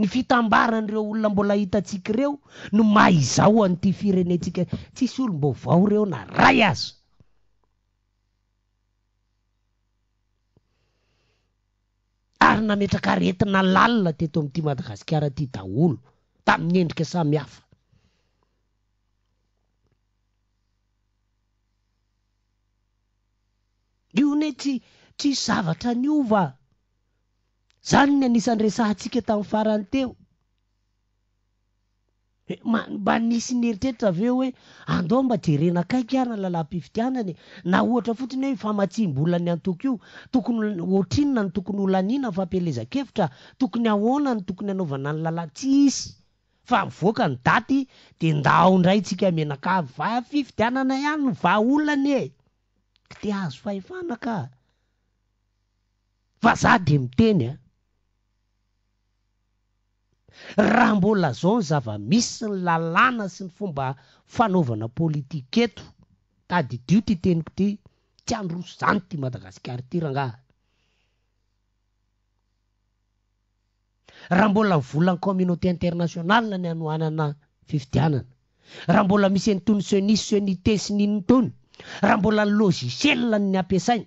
ny fitambaran'ireo olona mbola hitantsika ireo no mahayzaoan'ity firenentsika tsisy olombo vao reo na ray aza ary nametraka retina lalina teeto am'ity madagasikara ty daholo tamin'ny endrika samy hafa io ne tsy tsy zavatra nyova zany ny anisan- resahantsika tamin'ny farany teo ma-mba nisy nyeritreritra aveo hoe andeha mba jerenakaiky ana lalam-pividianany na ohatra fotiny hoe famatsiam-bolany iany tokio tokony otrinona ny tokony oloanina ny fampialezan-kevitra tokony ahoanany tokony hanaovana ny lala tsy isy fa mivoaka ny daty de ndao indray tsika menaka vafividianana ihany no vaolany e de azo fahefanaka fa zah de miteny a e. raha mbola zao ny zava-misy ny lalàna sy ny fomba fanaovana pôlitikaeto tady dio ty teniko ty ty andro zany ty madagasikary ty rangaha raha mbola ny volan'ny communaté international ny anoanana fifidianana raha mbola misy enitony senis senite sininony tony raha mbola ny lôgisel ny ampiasaina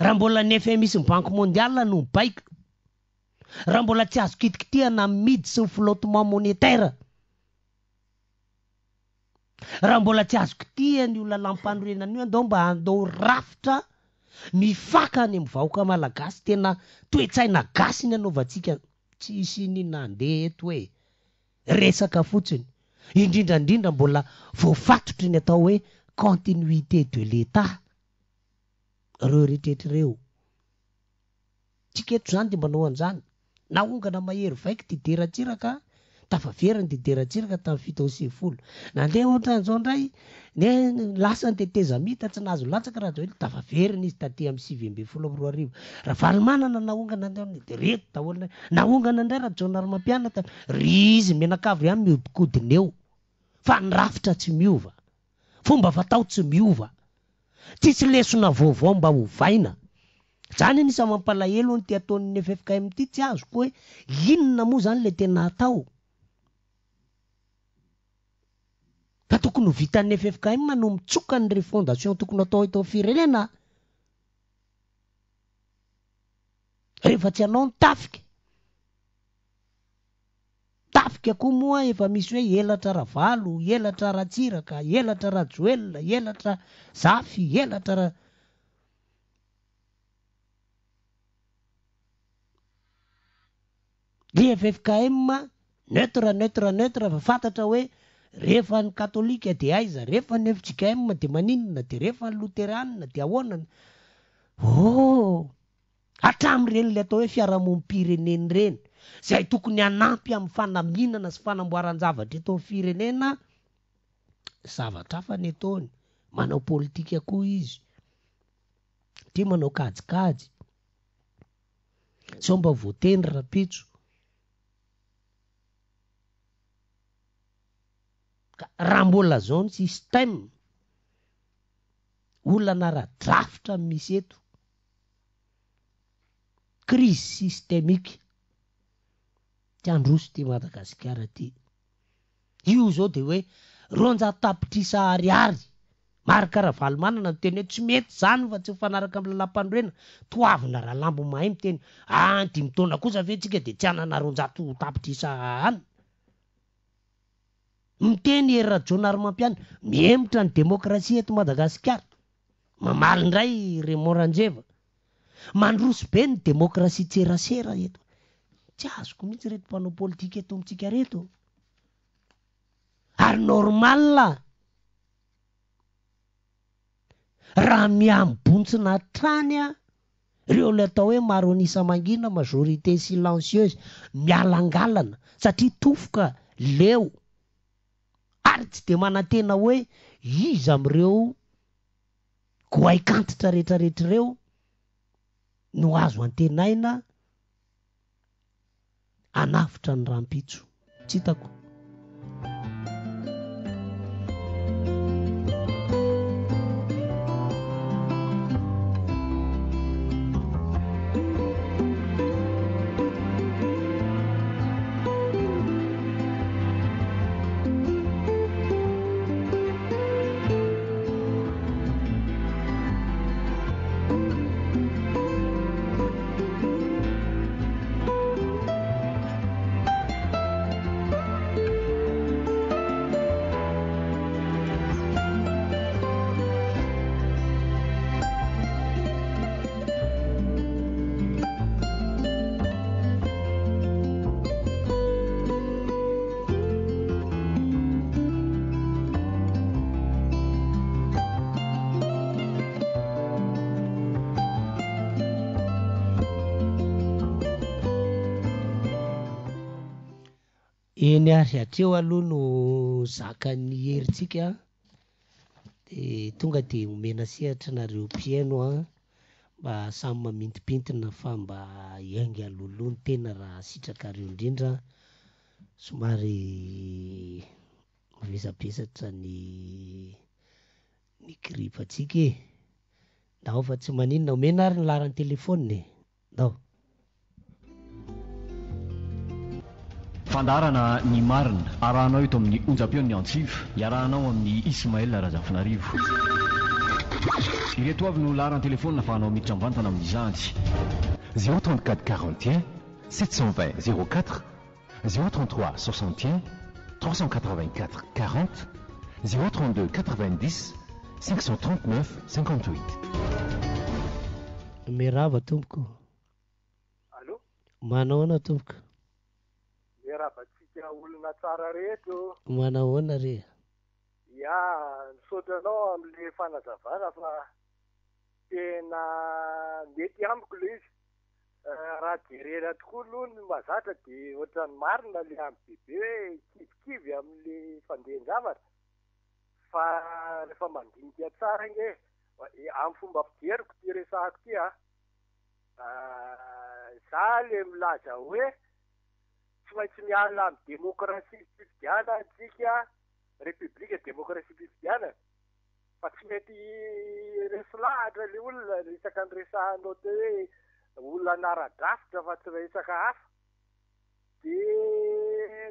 raha mbola ny efe misy y bank mondial no baika raha mbola tsy azo kitikitia na midy sy ny flotement monétaira raha mbola tsy azokitia ny olonalampanorenan' io andeo mba andeo rafitra mifaka any amvahoaka malagasy tena toetsaina gasy ny anaovantsika tsisy nynandeha eto hoe resaka fotsiny indrindraindrindra mbola voafatotry ny atao hoe continuité de l'etat reo retretryreo tiketo zany de mbanahoan'zany naongana mahery vaiky dideratsiraka aaverinyddeiktamfitnadeh ohatanzao nraynlasan detea mita tsy nahaztkahaern izy msibelohnnaretoanaongana ndray ahampianayzy menak ay miodikodiny eo fa nrafitra tsy miova fomba fatao tsy miova ty sy lesona vaovao mba hovaina zany any sa mampalahelo anoity ataon'nefefaka y am'ity tsy azokoa hoe inona moa zany le tena atao fa tokony ho vitanefefika y m ma no mitsoka ny refondation tokony atao atao firenena rehefa tsy anao ny tafiky fika koa moa efa misy hoe elatra ravalo elatra ratsiraka elatra rajoelona elatra zafy elatra liffkm neutre netre neutre fa fantatra oe reefa ny katôlika de aiza refa ny fjkmm de maninina de rehefa ny loterana de ahonany oh atram'' reny le atao hoe fiaramompireneny reny zay tokony anampy am'ny fanaminana sy fanamboaranjavatra eto 'ny firenena zavatra afa ny taony manao pôlitika koho izy te manao kajikajy so mba voateny rapitso ka raha mbola zaony sisteme olona anara-drafotra misy eto krisy sistemikue androso ty madagasikara ty io zao de oe ro n-jato tapitrisa ariary marokaraha valomanana mteny hoe tsy mety zany fa tsy mfanaraka amlalam-pandroena toavina raha lambo mahay miteny adi ah, mitona kozavetsika de tsy ananaronjato tapitrisa an miteny heryrajonary mampiana miemitra ny demôkrasia eto madagasikara mamalindray remoranjeva mandroso be ny demôkrasia tserasera eto tsy azoko mihitsy reto mpanao politikue eto mitsika reto ary normala raha mihambontsina trany a reo le atao hoe maro nisa mangina majorité silencieuse mialangalana satria tofoka leo ary tsy de manantena hoe izy am'ireo go aikantitra retra retrareo no azo an-tenaina anafitra ny rampitso tsy hitako ny ary atreo aloha no zakany herintsikaa de tonga de omena seatra nareo pieno a mba asamy mamintimpintina fa mba iangy alohaloha ny tena raha asitrakareo indrindra somary mivesabesatra ny ny gripa tsika e da o fa tsy maninona omena ary ny laran'ny telefoninae dao fandarana ny marina arahanao eto amin'ny onja-peo ny antsiva iarahanao amin'ny ismaela rahazafinarivo ireto avy no laharani telefonina fa hanao miditra amvantana amin'ny zajy zero34 4aranten 72t 0ero4tr zero33 61n 394 4ant zero3 k0 39 58 mirava tompoko alô manaoanao tompoko avatsika olona tsara rehetro manahoana rea ia nisaotranao am'la fanazavana fa tena mety amiko loh izy eh, raha derena tokoa loha no mazatra de oatran'ny marina la amy bebe hoe kivikivy ami'la fandehanzavata fa rehefa mandinikya tsara ingeh e, e ami'y fomba mpideriko ty resahako tia ah, za le milaza hoe tsy maintsy miala am demokratie fifidiana tsika republika demokratie fifidiana fa tsy mety reso lahatra le olona resaka ny resanao te hoe olona naradrafitra fa tsy resaka hafa de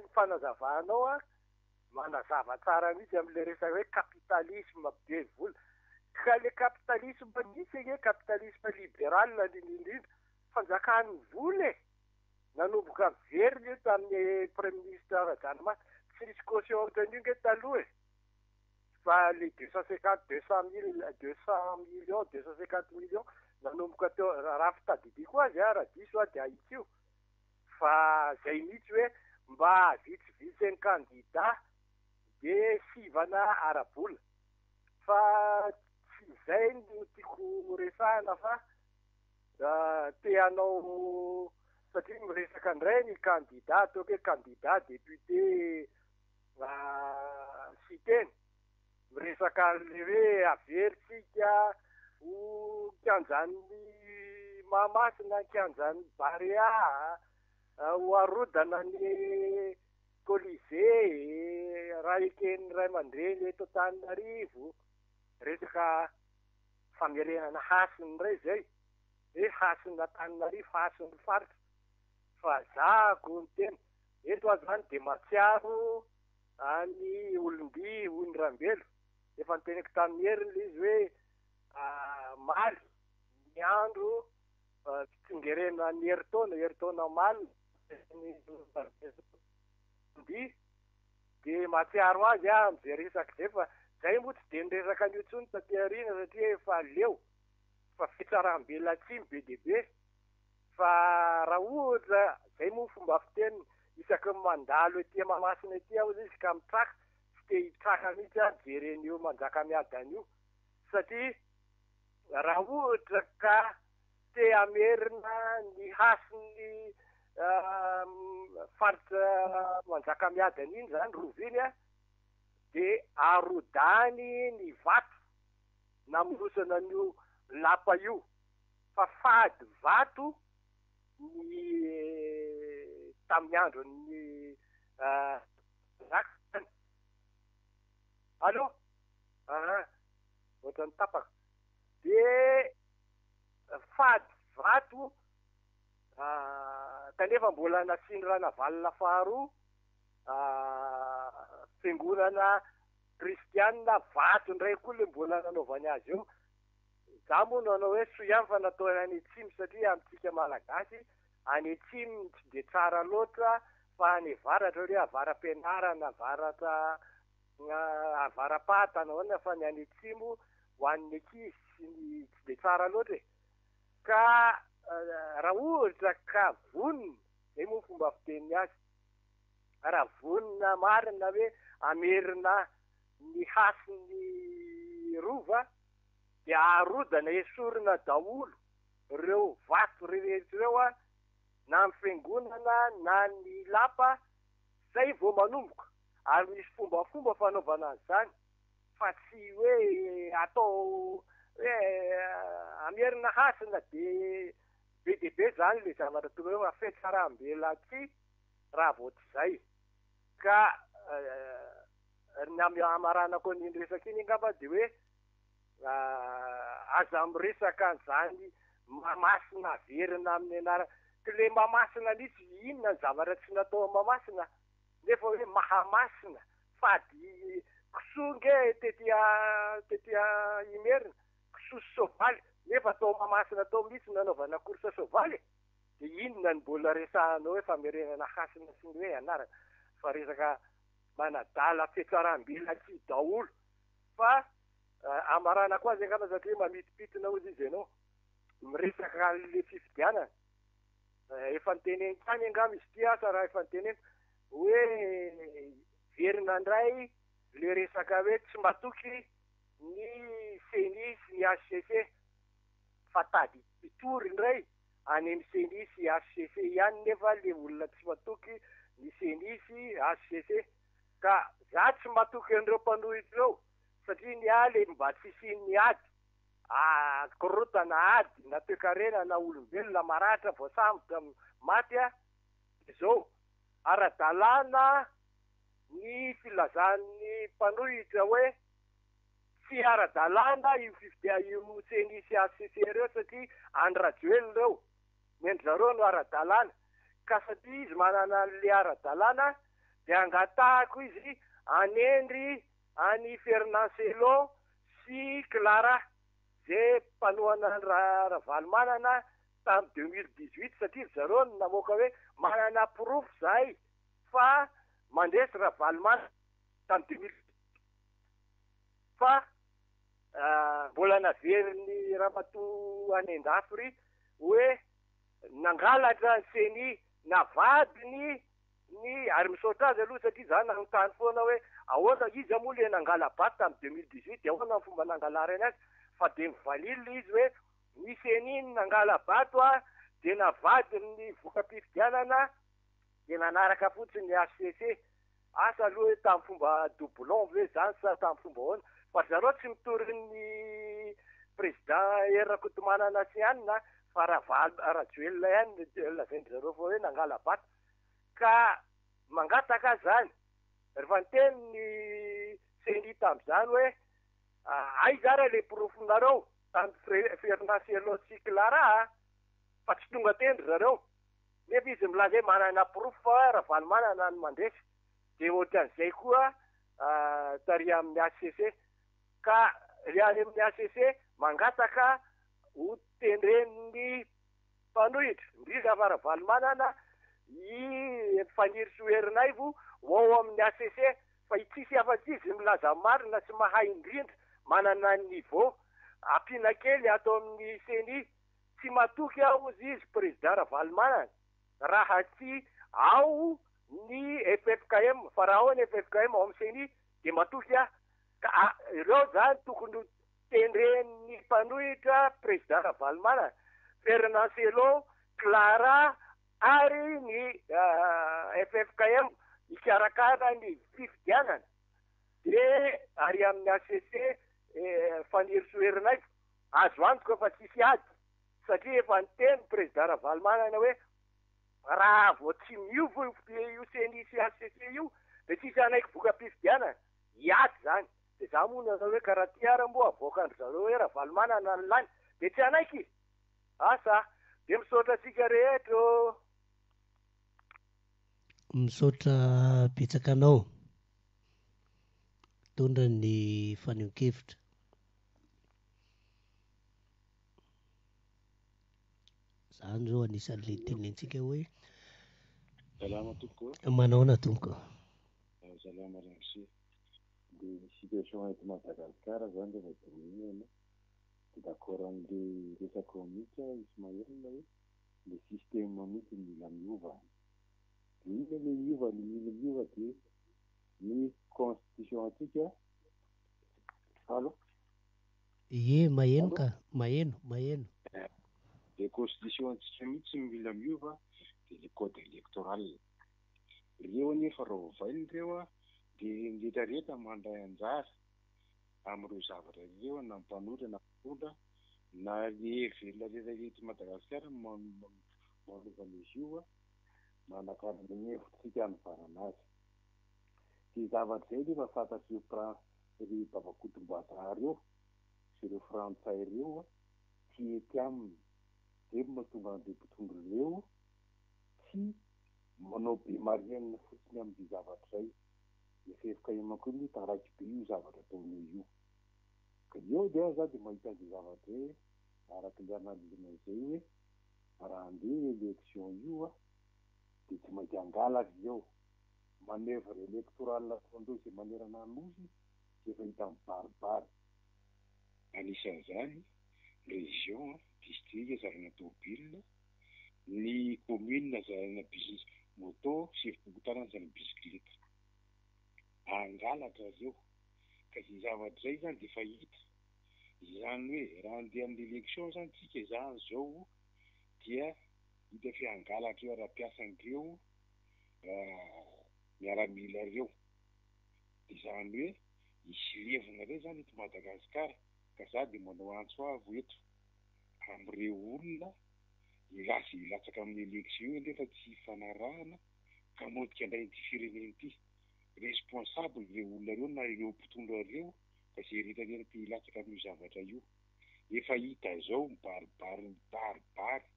nyfanazavanao a manazava tsara amitsy am'la resaka hoe kapitalisma be vola ka le kapitalisma manitsy eny e kapitalisma liberaly nandrindriindrindra fanjakany voly e nanomboka veriny io tamin'ny premier ministre ara-janamasy tsy misy cotion ohtran'io nge taloha e fa le deux cent cinquante deux cent mille deux cent million deux cent cinquante millions nanomboka teo raha fitadidiko azy a radiso a de ahitsy io fa zay mihitsy hoe mba avitsivitsy en kandida de sivana arabola fa tsy zayn no tiakoresahana fa ah, te anao satria miresaka ndray ny kandidat ataoko ah, hoe kandidat deputé siteny miresakale hoe averytsika ho nkanjanny mahamasina nkanjan' baria ah, ho arodana ny kolize raha ekenny ray amandren le to tannarivo resaka famerenana hasiny ray zay hoe hasina taninarivo hasinny faritry fazahko ni tena eto azy zany de matsiaro any olondia onyrambelo efa niteniko taminny heriny la izy hoe ah, maly miandro ah, ftsingerena ny heritaona heritaona malyondia de matsiaro azy a ah, amze resaky zay fa zay moa tsy de nyresaky niontsony tatiarina satriaho efa leo fa fiitsarambela atsiny be de be fa raha ohitra zay mo fomba fiteniny isaky mandalo etia mamasina tya ho izay izy ka mitraka tsy te hitraka mitsy a jerenyio manjaka miadanyio satria raha ohitra ka te amerina ny hasi ny ehm, faritra manjaka miadany iny zany rovy iny a de arodany ny vato na milosana an'io lapa io fa fady vato Ah, ah, ny tami'ny andronyzakany allôa aa ohatrany tafaka de fady vato tanefa ah, mbola nasinrana valinafaharoa fingonana kristiana vato ndraiky koa le mbola nanaovany azy eo zah moa no o anao hoe soihany fa nataona anetsimo satria amitsika malagasy anentsimyny tsy de tsara loatra fa anevaratra hhoe avaram-pianarana avaratrana avarapatana oana fa ny anentsimo ho ani'ny ankizysy tsy de tsara loatra e ka eh, raha ohitra ka vonona ay moa fomba fiteiny azy araha vonona marina hoe amerina ny hasi ny rova de arodana esorina daolo reo vato rerehitsy reo a na mfangonana na ny lapa zay vao manomboka ary misy fombafomba fanaovanazy zany fa tsy hoe atao hoe eh, amerina hasina de be debe zany le zavatra tokareo fa fetsaram-bela ty raha vo ty zay ka eh, eh, nyam amaranako an'ny resaky iny ngafa de hoe Ah, aza am resaka nizany mamasina averina ami'ny anarana tle mamasina litsy inona ny zavara tsy natao mamasina nefa hoe mahamasina fa dy kisonge tetia tetia imerina kisosy soavaly nefa atao mamasina atao amiitsy nanaovana korsa soavaly de inona ny mbola resahnao hoe famerenana hasina siny hoe anarana fa resaka manadala fetsarambilatsy daolo fa Eh, amarana koa zy y gama satrih e mamitipitinaozy izyanyao miresaky anle fifidianany eh, efa niteneni tany angam izy tia asa raha efa nyteneny hoe verina ndray le resaka hoe tsy matoky ny senisy ny asss fa tady itory ndray anymi senisy asss iany nefa le olona tsy matoky ny senisy asss ka za tsy matoky andreo mpandrohity reo satria ny a ley miba fisinny ady a ah, krotana ady na toekarena na olombelona maraitra voasambotra maty a izao ara-dalàna ny filazan'ny mpanrohitra hoe fiara-dalàna io fividea imotsenyisyasesereo satria andrajoely reo mendry zareo no ara-dalàna ka satria izy manana an'le ara-dalàna de angatahako izy anendry any fernancelon sy clara zey mpanohana ny ra rahavalo manana tam deuxmille dixhuit satria y zareo nnamoaka hoe manana pirofo zay fa mandesy rahavalomanana tamn deux mil i fa ah, mbola naveriny raha mato anyendafry hoe nangalatra ny seni navadiny ny ary misotra azy aloha satria zany nanontany foana hoe aoana izy amolo e nangalabato tam deuxmixt de aoana fomba nangalara any azy fa de mivalilona izy hoe misy eniny nangalabato a de navadiny vokapiridianana de nanaraka fotsiny asss asa aloha hoe taminfomba dublon oe zanysa tamfombaona fa zareo tsy mitoriny president errakotemanana sy anina fa raharajoelona any aan zaro a hoe nangalabato ka mangataka az zany rehefa ny teniny seni tam'zany hoe ah, ay zara le profonareo tam ferinaselo sikilaraa fa tsy tonga tendry rareo nefa izy mila zay manana pirofo fa ravalo manana ny mandresy de ohatran'izay koa ah, taria amin'ny asse ka le any amin'ny ase mangataka ho tendreniny panoitra mdrira fa ravalomanana i faniry so uerinaivo o ao amin'ny asese fa i tsisy afatsy izy milaza marina tsy mahay indrindra manana ny nivoa ampinakely atao amin'ny seni tsy matoky ao zy izy preziden ra valy manany raha tsy ao ny effkm fa raha ao ny ffkm ao am'ny seni de matoky ah ka ireo zany tokonyh tendrenny mpanohitra preziden ra valy manany fernancelo clara ary ny ah, f fkm ikarakara ny pifidianany de ary amin'ny assee eh, faniry so erinaifo azo antoko fa tsisy ady satria efa ny teny preside ravalomanana hoe raha avao tsy miovo io senisy ass io de tsisy anaiky boka mpifidianany iady zany de za monaana hoe karahatiara moa avoakandro zareo hoe rahavalomanana anilany de tsy anaiky asa de misotra atsika rehetraô misaotra petsaka anao mitondra ny faneokevitra izany zao anisan'la tenentsika hoeamaoko manao na tonokoade ah, situation ty madagasikara zany zaaden de dakoran'le resaka miity ismael e le systeme mamitsymila miovay ile ova n milomova di ny constitution antsika alo e maheno ka maheno maheno eh, de constitution atsika mihitsy nmila miova di la code electoral ireo anefa raovavainy ireo a di niletarehetra mandray anjary ami'ireo zavatra reo na mpanotra napaondra na le velona letalety madagasikaramanovan'zy iova manakaramnefitry sika anovaranaazy ty zavatra zay leh fa fantatry reo pransre bavakotom-boazah reo sy ireo frantsay ireoa ty ety aminy de ma tonga andeha mpitondry ireo ty manao be marienina fotsiny amiyty zavatra zay efaefaka emakomotaraiky be io zavatra taonoo io ka ioo de a za de mahita ande zavatry zay araky le analinaizay hoe raha ande élection ioa de tsy maiti angalatra zeo manoeuvre électoral atondreo izay manerana lozy de fa hita amnny baribary anisan'zany region a distrike zarana toobile ny communea zarana bisi moto seefipokotananay zany bisikilet angalatra ary eo ka zy zavatryzay zany de fahita zany hoe raha andeha amnny élection zany tsika zany zao dia ita fiangalatra eo araha mpiasan'ireo eh, miaramila reo di zany hoe isyrevona reo zany to madagasikara ka za de manao antsoavy eto am''ireo olona ilasa ilatsaka amin'ny elektion iendreefa tsy fanarahana ka modika indray nty firenen ity responsable re olona reo na eneo mpitondra reo ka ze rehetrarehtra ty ilatsaka amin'io zavatra io efa hita zao mibaribary mibaribary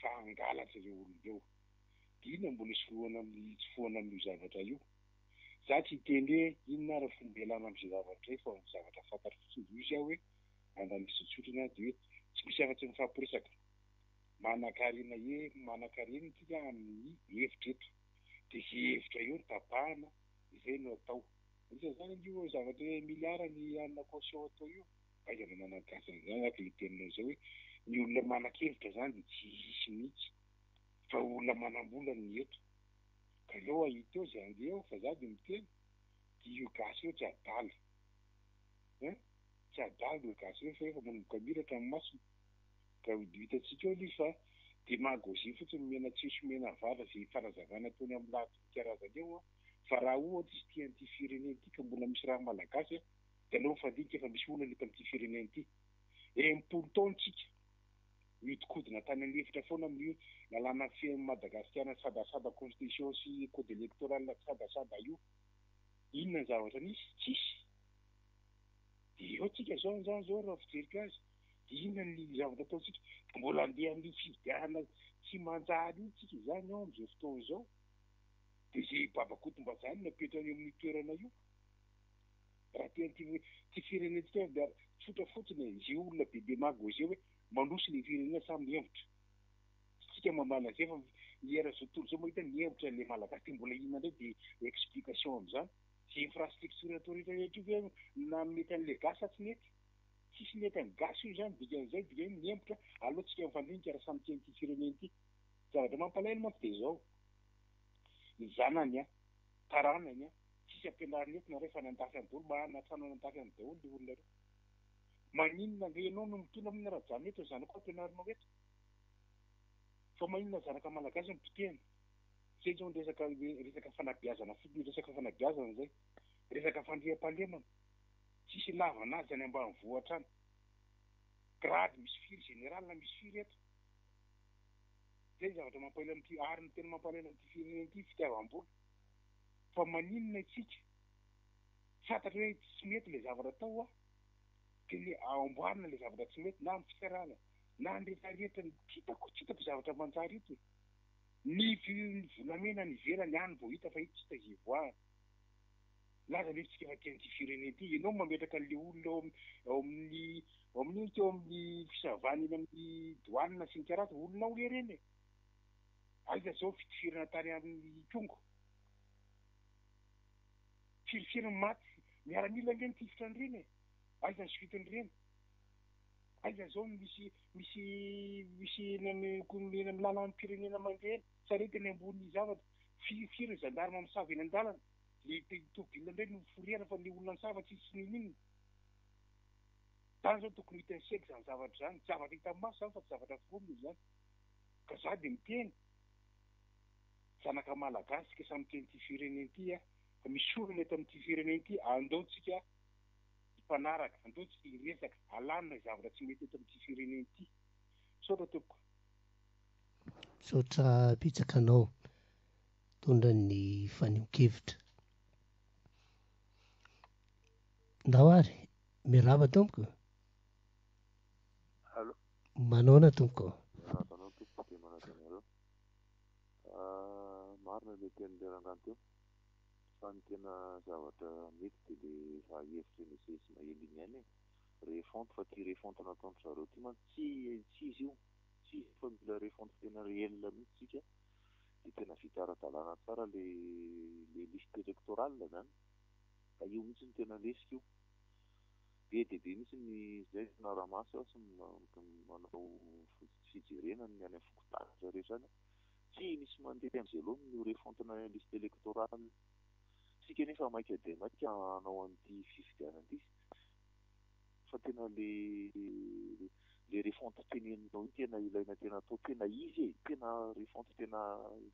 fa angalatra ireo olondreo d inona mbola soana amin syfohana amin'io zavatra io za tsy hiten hoe inona raha fombelana ami'izay zavatray fa zavatra fantatry fotsoizy a hoe andany fitsotsotrina di hoe tsy misy afa-tsy nifampiresaka manankarena e manan-kareny ntika ami hevitra eto de se hevitra eo notapahana izay no atao iza zany o zavatra hoe mili arany anina kosao atao io aiza mnanaasazanyakteninao zay hoe ny olona mana-kevitra zany de ts sy mihitsy fa olona manambola ny eto ka leo ahita eo zay ande eo fa za de miteny de io gasy eo tsy adaly en tsy adala gasy eofa efa monoboka miratra my masiy aitatsika eo izy fa de mahagoziy fotsiny mena tseso mena vara za farazavana taony amla karazany eo fa raha o ohatra izy tianti firenen tiko mbola misy raha malagasya da aleo mifandinika efa misy ola neta amty firenen ity empolo totsika miodikodina tany any evitra fona amin'n' lalàna f madagasikana sadasada constution sy kôdy elektoraly sadasada io inona ny zavatran izy tsisy di eo ntsika zaozany zao raha fijerika azy d inona ny zava-tataotsika mbola andeha mifivdiana tsy manjary iny tsika zany ao am'zay fotoana izao di zay babakodim-bazan napetranyo amin'ny toerana io raha teati firenentsika d tsotra fotsiny izay olona bebe magoze hoe manosy la firenena samy iebotra tstsika mambanazay fa era zao totolo zao mahita miebotrala malagasy de mbola ina ndray di explication am'izany sy infrastructure atoritra troe na mety an'la gastsy nety tsisy ety y gasy io zany dikzay miembotra aloha tsika mifandinykraha samyte firenenty zavatra mampalaylo mato de zao zanany a tarana ny a tsisy ampianarinetina refa nandafy dolomatnadaydolo maninona le anao no mitona amin'ny rahajano ety zany koa pinarino etra fa maninona zanaka malagasy n pitehiny zay zaoreaka resaka fanabiazana fotresaka fanabiazana zay resaka fandream-panlemana tsisy lava nazy any ambany voantrany grady misy firy generalna misy firy etra zay zavatra mampaela amty ary ny tena mampalela amty firen aty fitiavam-bola fa maninona ntsika tsatatra hoe tsy mety ila zavatra tao a teny aamboanina la zavatra tsy mety na amitsika rana na nretarehetrany titako ts itapizavatra manjary ito niivolamena nivelany any vo hita fa iavoany laza mefitsika fa keikifirenen ty enao mametraka an'le olona eo amin'ny oamin'n'inyke eo amin'ny fisavanainy amin'ny doanina sy nykaratoolonaolo ereny e a iza zao fitifirana tany amin'ny kongo firifiryny maty mialamilaneny tifotranyrenye aizany sfitiny reny aizay zao misy misy misy nmilana ny pirenena mandehaeny saretyny ambony zavatra fifiryny zandary mamisava eny an-dalana le ttobilona indray noforira fa le olona ny savatsizy sy nininny dany zao tokony hitany seiky zany zavatra zany zavatra hitam' maso zany fa ty zavatra tolonizy zany ka za de miteny zanaka malagasytsika samytenyti firenenty a fa misy olony etamin'nyti firenen ty andeontsika anaaka ano tsy eakaalanina e zatra tsy mety t ifirenenty soa tookosotra pitsakanao itondra ny fanemokevitra nda hoary mirava tomokoalô manao na tombokaoaa ah, ny tena zavatra mety de le fahaevitra nzesy mahely ny any e refonte fa ti refonte nataonro zareo ty mat ts izy io tsifamla refonte tena reel mihitsy sika de tena vitaradalàna tsara le le liste électoral zany fa io mihitsy ny tena lesika io be de be mihitsy ny zay naramaso symanao syjerena niany amfokotara reet zany tsy misy mandeha tamzaylohamin refontena lise életoral ik nefa maiky de maika anao amity fifidana atizy fa tena le le refante teneninao iny tena ilaina tena atao tena izy e tena refante tena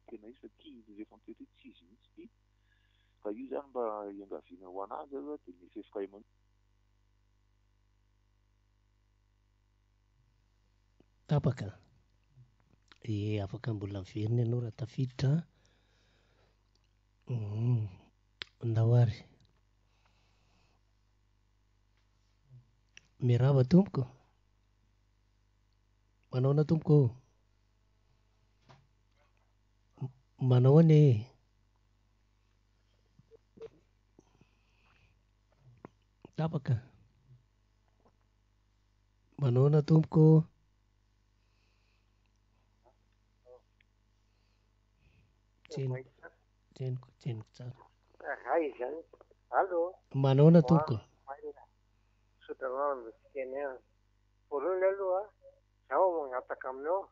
tena izy fa tia refantete tsizy mihitsyy ka io zany mba iangavinaho ananzy ah a de mifefika yma apaka e eh, afaka mbola miverina anao raha tafiditraum hmm. Даварь. मिराब तुमको मनो ना तुमको मनो ने पक्का मनो ना तुमको चेन चेन चेन चार ay zany allô manao na tokosotrfitene voalohany aloha za a manataka aminao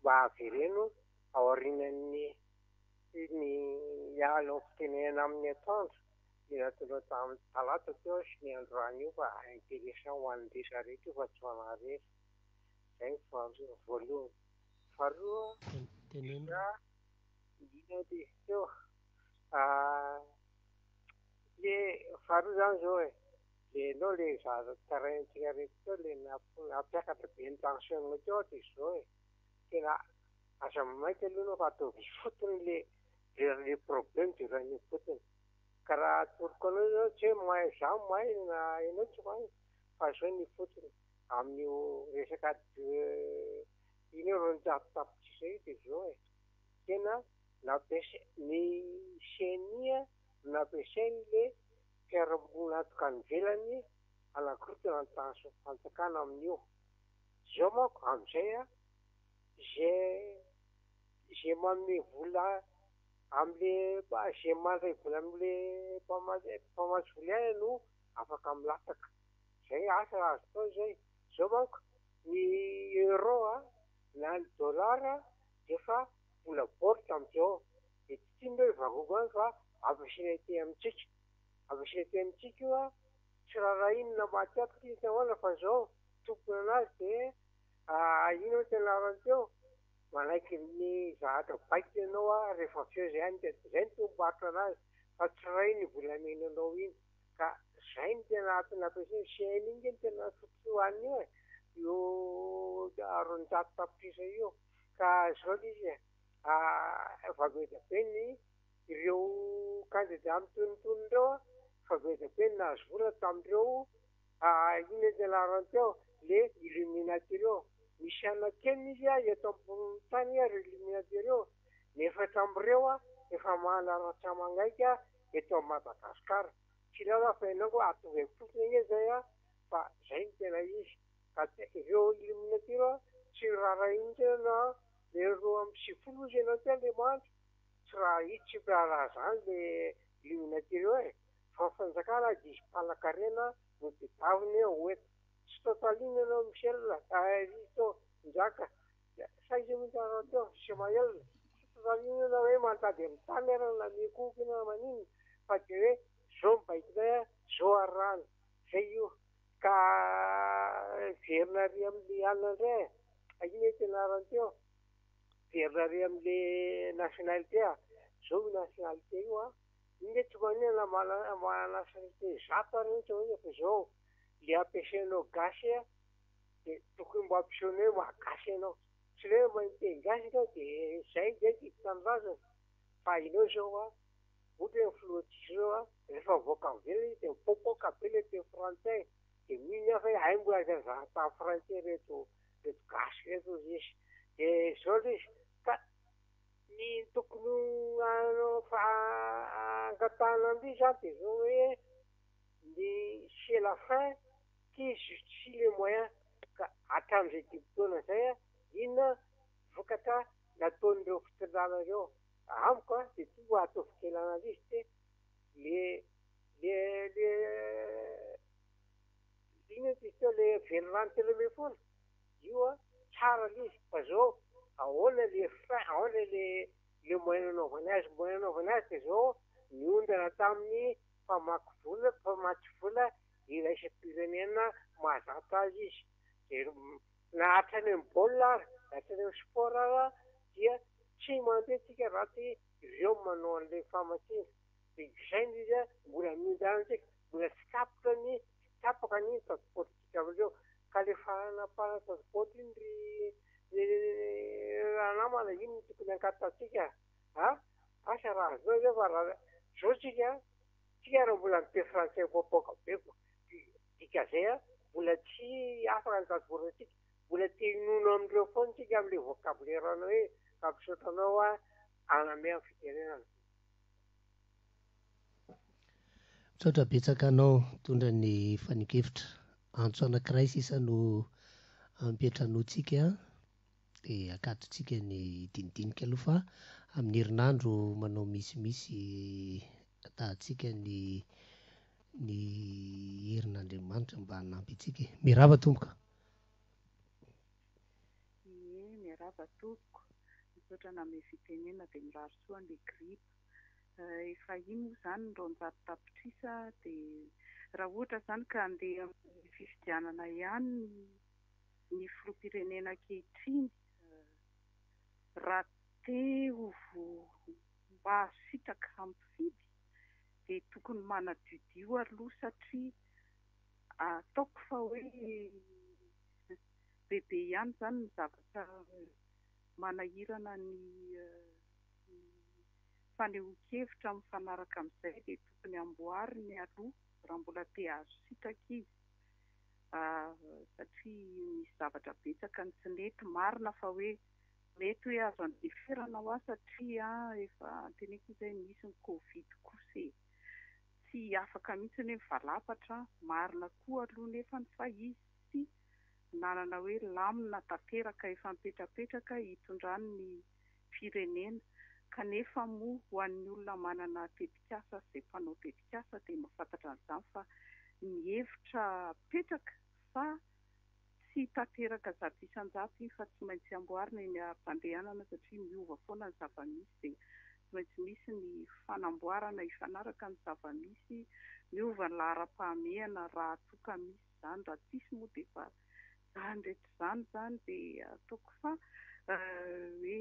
mba avereno ao arinany ny nao fitenehna ami'ny atandro natao tamy talata to smiandro ranyio fa aintelesan hoanidesareky fa tsyoanarea zay n voaloany faro Ah, le fahroo zany zao e le nao le zatarantikarety tao le nampiakada beny tensiotetzao e tena asa mamaiky alohaanao fa atao fotony lele probleme de rane votony karaha toroko anaozao tsy hoe may za maina nao tsy a fa zaoo nifotony amin'io resaka e euh, inyo ronaitapotsisa i dezao e tena napes ny cenia nampisainy la piaram-bona atokany velany anakorotenantaso fantjakana amin'io zao manko am'izay a ze gemame vola amleba gemara vola amle mpama mpamaso voly aa no afaka amiy lataka zay asa rahazota zay zao manko ny euroa nany dolar defa bola bôo amzao de ty tirevaoo any fa ampysinete e amitsika amsiete e amitsika a tsy raharaha inynamaak afa zao tompony anazy de iny otena rteo manaky nyzahatra baiky nao rehfa vezaa zay tooarot anazy fa tsy ra ivolamenanao iny ka zay n tenaaaineaa oo Ah, vagedabeny reo kandida mitonotonoreo vavedaben aazovola tamreo ah, iny arantyo le iliminatureo misy anakeny izy a eto ambontany reiatreo nfatamreoa efa maaratramaaiky eto madagasikara y laafa inako atvy oin zay a fa zay ntena izy reo iiatr tsyrahaai verro amin'ny sivifolo anao ty andriamanitra tsy raha ito tsy mpiaraha zany le liona ty reo e fa fanjakana disy mpalakarena no tedaviny eo oeta tsy totalina anao michel arito njaka saizy mitara teo semael tsy totalina anao hoe mantady amin'ny tany arany de hoe zao mibaikinay zao arany zay ka verina ry amin'ny alina indray ahina tenarany teo enare amile nationalité ah. zao naialit io inetsy mainama aao le ampisanao asy ah, de tokoy bmpsoe magasy anao s lemate asy naode aainao zaooylo o rehfa vokaelad maefranay de mia franta eeoasy e ny tokony anao faangatahna aminiy zan di zao hoe ny selafin ti jistsi le moyen ka atram'izay dibotona zay a inona vokatra nataonyireo fitonrana reo amiko a di ty atovikelyana lizty le le le int la velorano telome foana ioa tsara lizy ba zao a órdenes de, yo bueno no buenas bueno no buenas que yo ni un de la tamni pa makfula pa machfula y la se na aten en polla aten en sporada que chimande manual de mi skapani skapani tot pot kavjo kalifana para tot Eh, namaaimo tokony akatatikaaasa ah, raha zaozafazaosika tiare mbola mite frantsais bobokabekoikazay a mbola tsy afaka atika mbola teinono amireo fontsika amla vocableranao hoe kapisotanaoa aname amny fiterenan misaotra betsaka anao mitondra ny fanikohevitra antso anakiray sisa no ampetranoantsika eh akatontsika ny dinidinika alohafa amin'ny herinandro manao misimisy tatsika ny ny herin'andriamanitra mba hanampy itsika e. miarava tomboka e miaraba tomboka sotra na ami'ny fitenena di milaro soan'la gripa eh, efa iny oa izany reo njaro tapitrisa di raha ohatra izany ka andeha ami'y fifidianana ihanyn ny floampirenena kehitriny raha te ovo mba hazositraka hamifidy dia tokony mana diodio aloha satria aataoko fa hoe bebe ihany izany myzavatra manahirana ny eh, fanehokevitra aminny fanaraka amin'izay di tokony amboariny aloha raha mbola te azo sitraka izy ah, satria misy zavatra betsaka ny tsinety marina fa hoe mety hoe azo andeferana ho ah satria a efa nteny koa izay misy ny kovid kouse tsy afaka mihintsy nyhe mivalapatra marina koa alohany efany fa izy sy nanana hoe lamina tanteraka efa mipetrapetraka hitondrano ny pirenena kanefa moa hoan'ny olona manana tetikasa izay mpanao tetik asa dia mahafantatra n'izany fa mihevitra petraka fa sy tateraka zadisanjato iny fa tsy maintsy amboarina eny aampandehanana satria miova foana ny zava misy dia tsy maintsy misy ny fanamboarana hifanaraka ny zava misy miova ny la ara-pahameana raha atoka misy izany raha tisy moa di fa za ndrehtry izany izany dia ataoko fa eh, hoe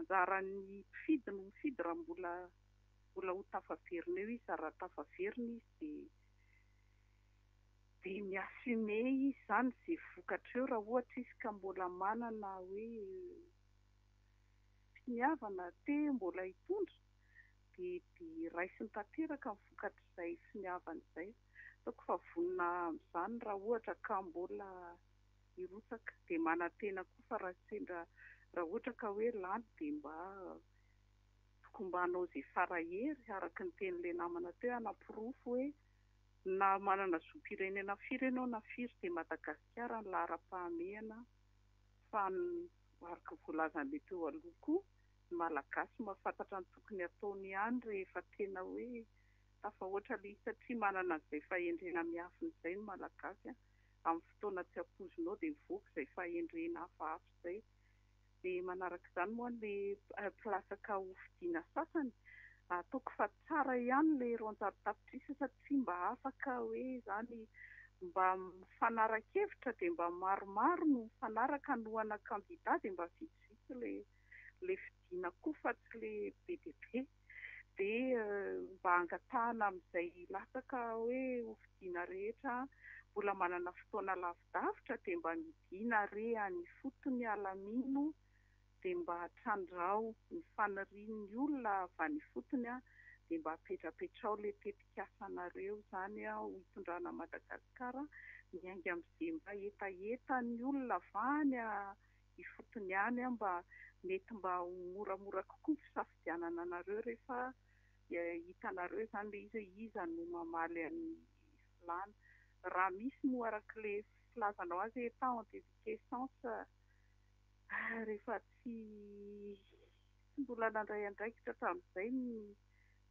anjarany mifidy no mifidy raha mbola mbola ho tafaverina eo izy a raha tafaverina izy dia miafime izy izany izay vokatra eo raha ohatra izy ka mbola manana hoe fimiavana te mbola hitondra di di raisy nytanteraka miny vokatra izay fimiavana izay taoko fa vonina am'izany raha ohatra ka mbola hirotsaka di manantena koa fa rahasendra raha ohatra ka hoe lany di mba tokom-banao izay farahery araky ny teny ilay namana teo anapirofo hoe na manana zopirenena firy ienao na firy dia madagasikara ny lahara-pahameana fa ny araka voalazanyile teo aloko ny malagasy mafantatra ny tokony ataony andry efa tena hoe tafa ohatra le satria manana nizay fahendrena mihafin'izay no malagasy an amin'ny fotona tyampozinao dia ivoaky izay fahendrena hafahafi izay dia manaraka izany moa n'lay eh, pilasaka ofidiana sasany na ataoko fa tsara ihany lay roanjarodavitra isasa tsia mba afaka hoe izany mba mifanarakevitra di mba maromaro no fanaraka anohana kandida di mba vidoriko la lay fidina kofa tsy la be de be di eh, mba angatahana amin'izay lasaka hoe hofidiana rehetra mbola manana fotoana lavidavitra dia mba midina re any fotony alamino mba atrandrao nyfanarinny olona vany fotony a dia mba apetrapetrao la tetik asanareo izany a ho itondrana madagasikara miainga am'izay mba etaetany olona vany a ifotony any a mba mety mba moramora kokoa ny fisafidianana anareo rehefa eh, hitanareo izany la izy hoe iza no mamaly any filana raha misy no arak'la filazanao azy e etaen dédicsence Ah, rehefa tsy tsy mbola nandray andraiky hitratramo'izay ny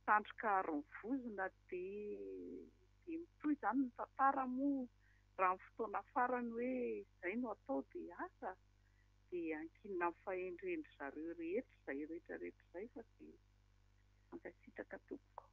tandroka harony vozona di di mitoy izany ny tantara moa raha ny fotoana farany hoe izay no atao dia asa dia ankinona mnifahendrendry zareo rehetra izay rehetrarehetra izay fa dia angasitraka tompoko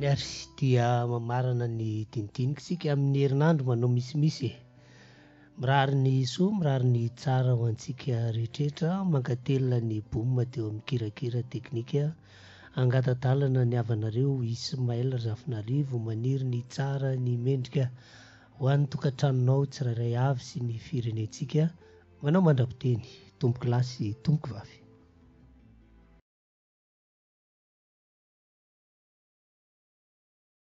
ny ary dia mamarana ny dinidinika sika amin'ny herinandro manao misimisy e. mirari ny soa mirary ny tsara ho antsika rehetrehetra mankatela ny boma deo ami'kirakira teknika angatadalana nyavanareo ismael zafinarivo maniry ny tsara ny mendrika ho an'ny tokatranonao tsirairay avy sy ny firenentsika manao mandrapoteny tomboka lasy tomboka vavy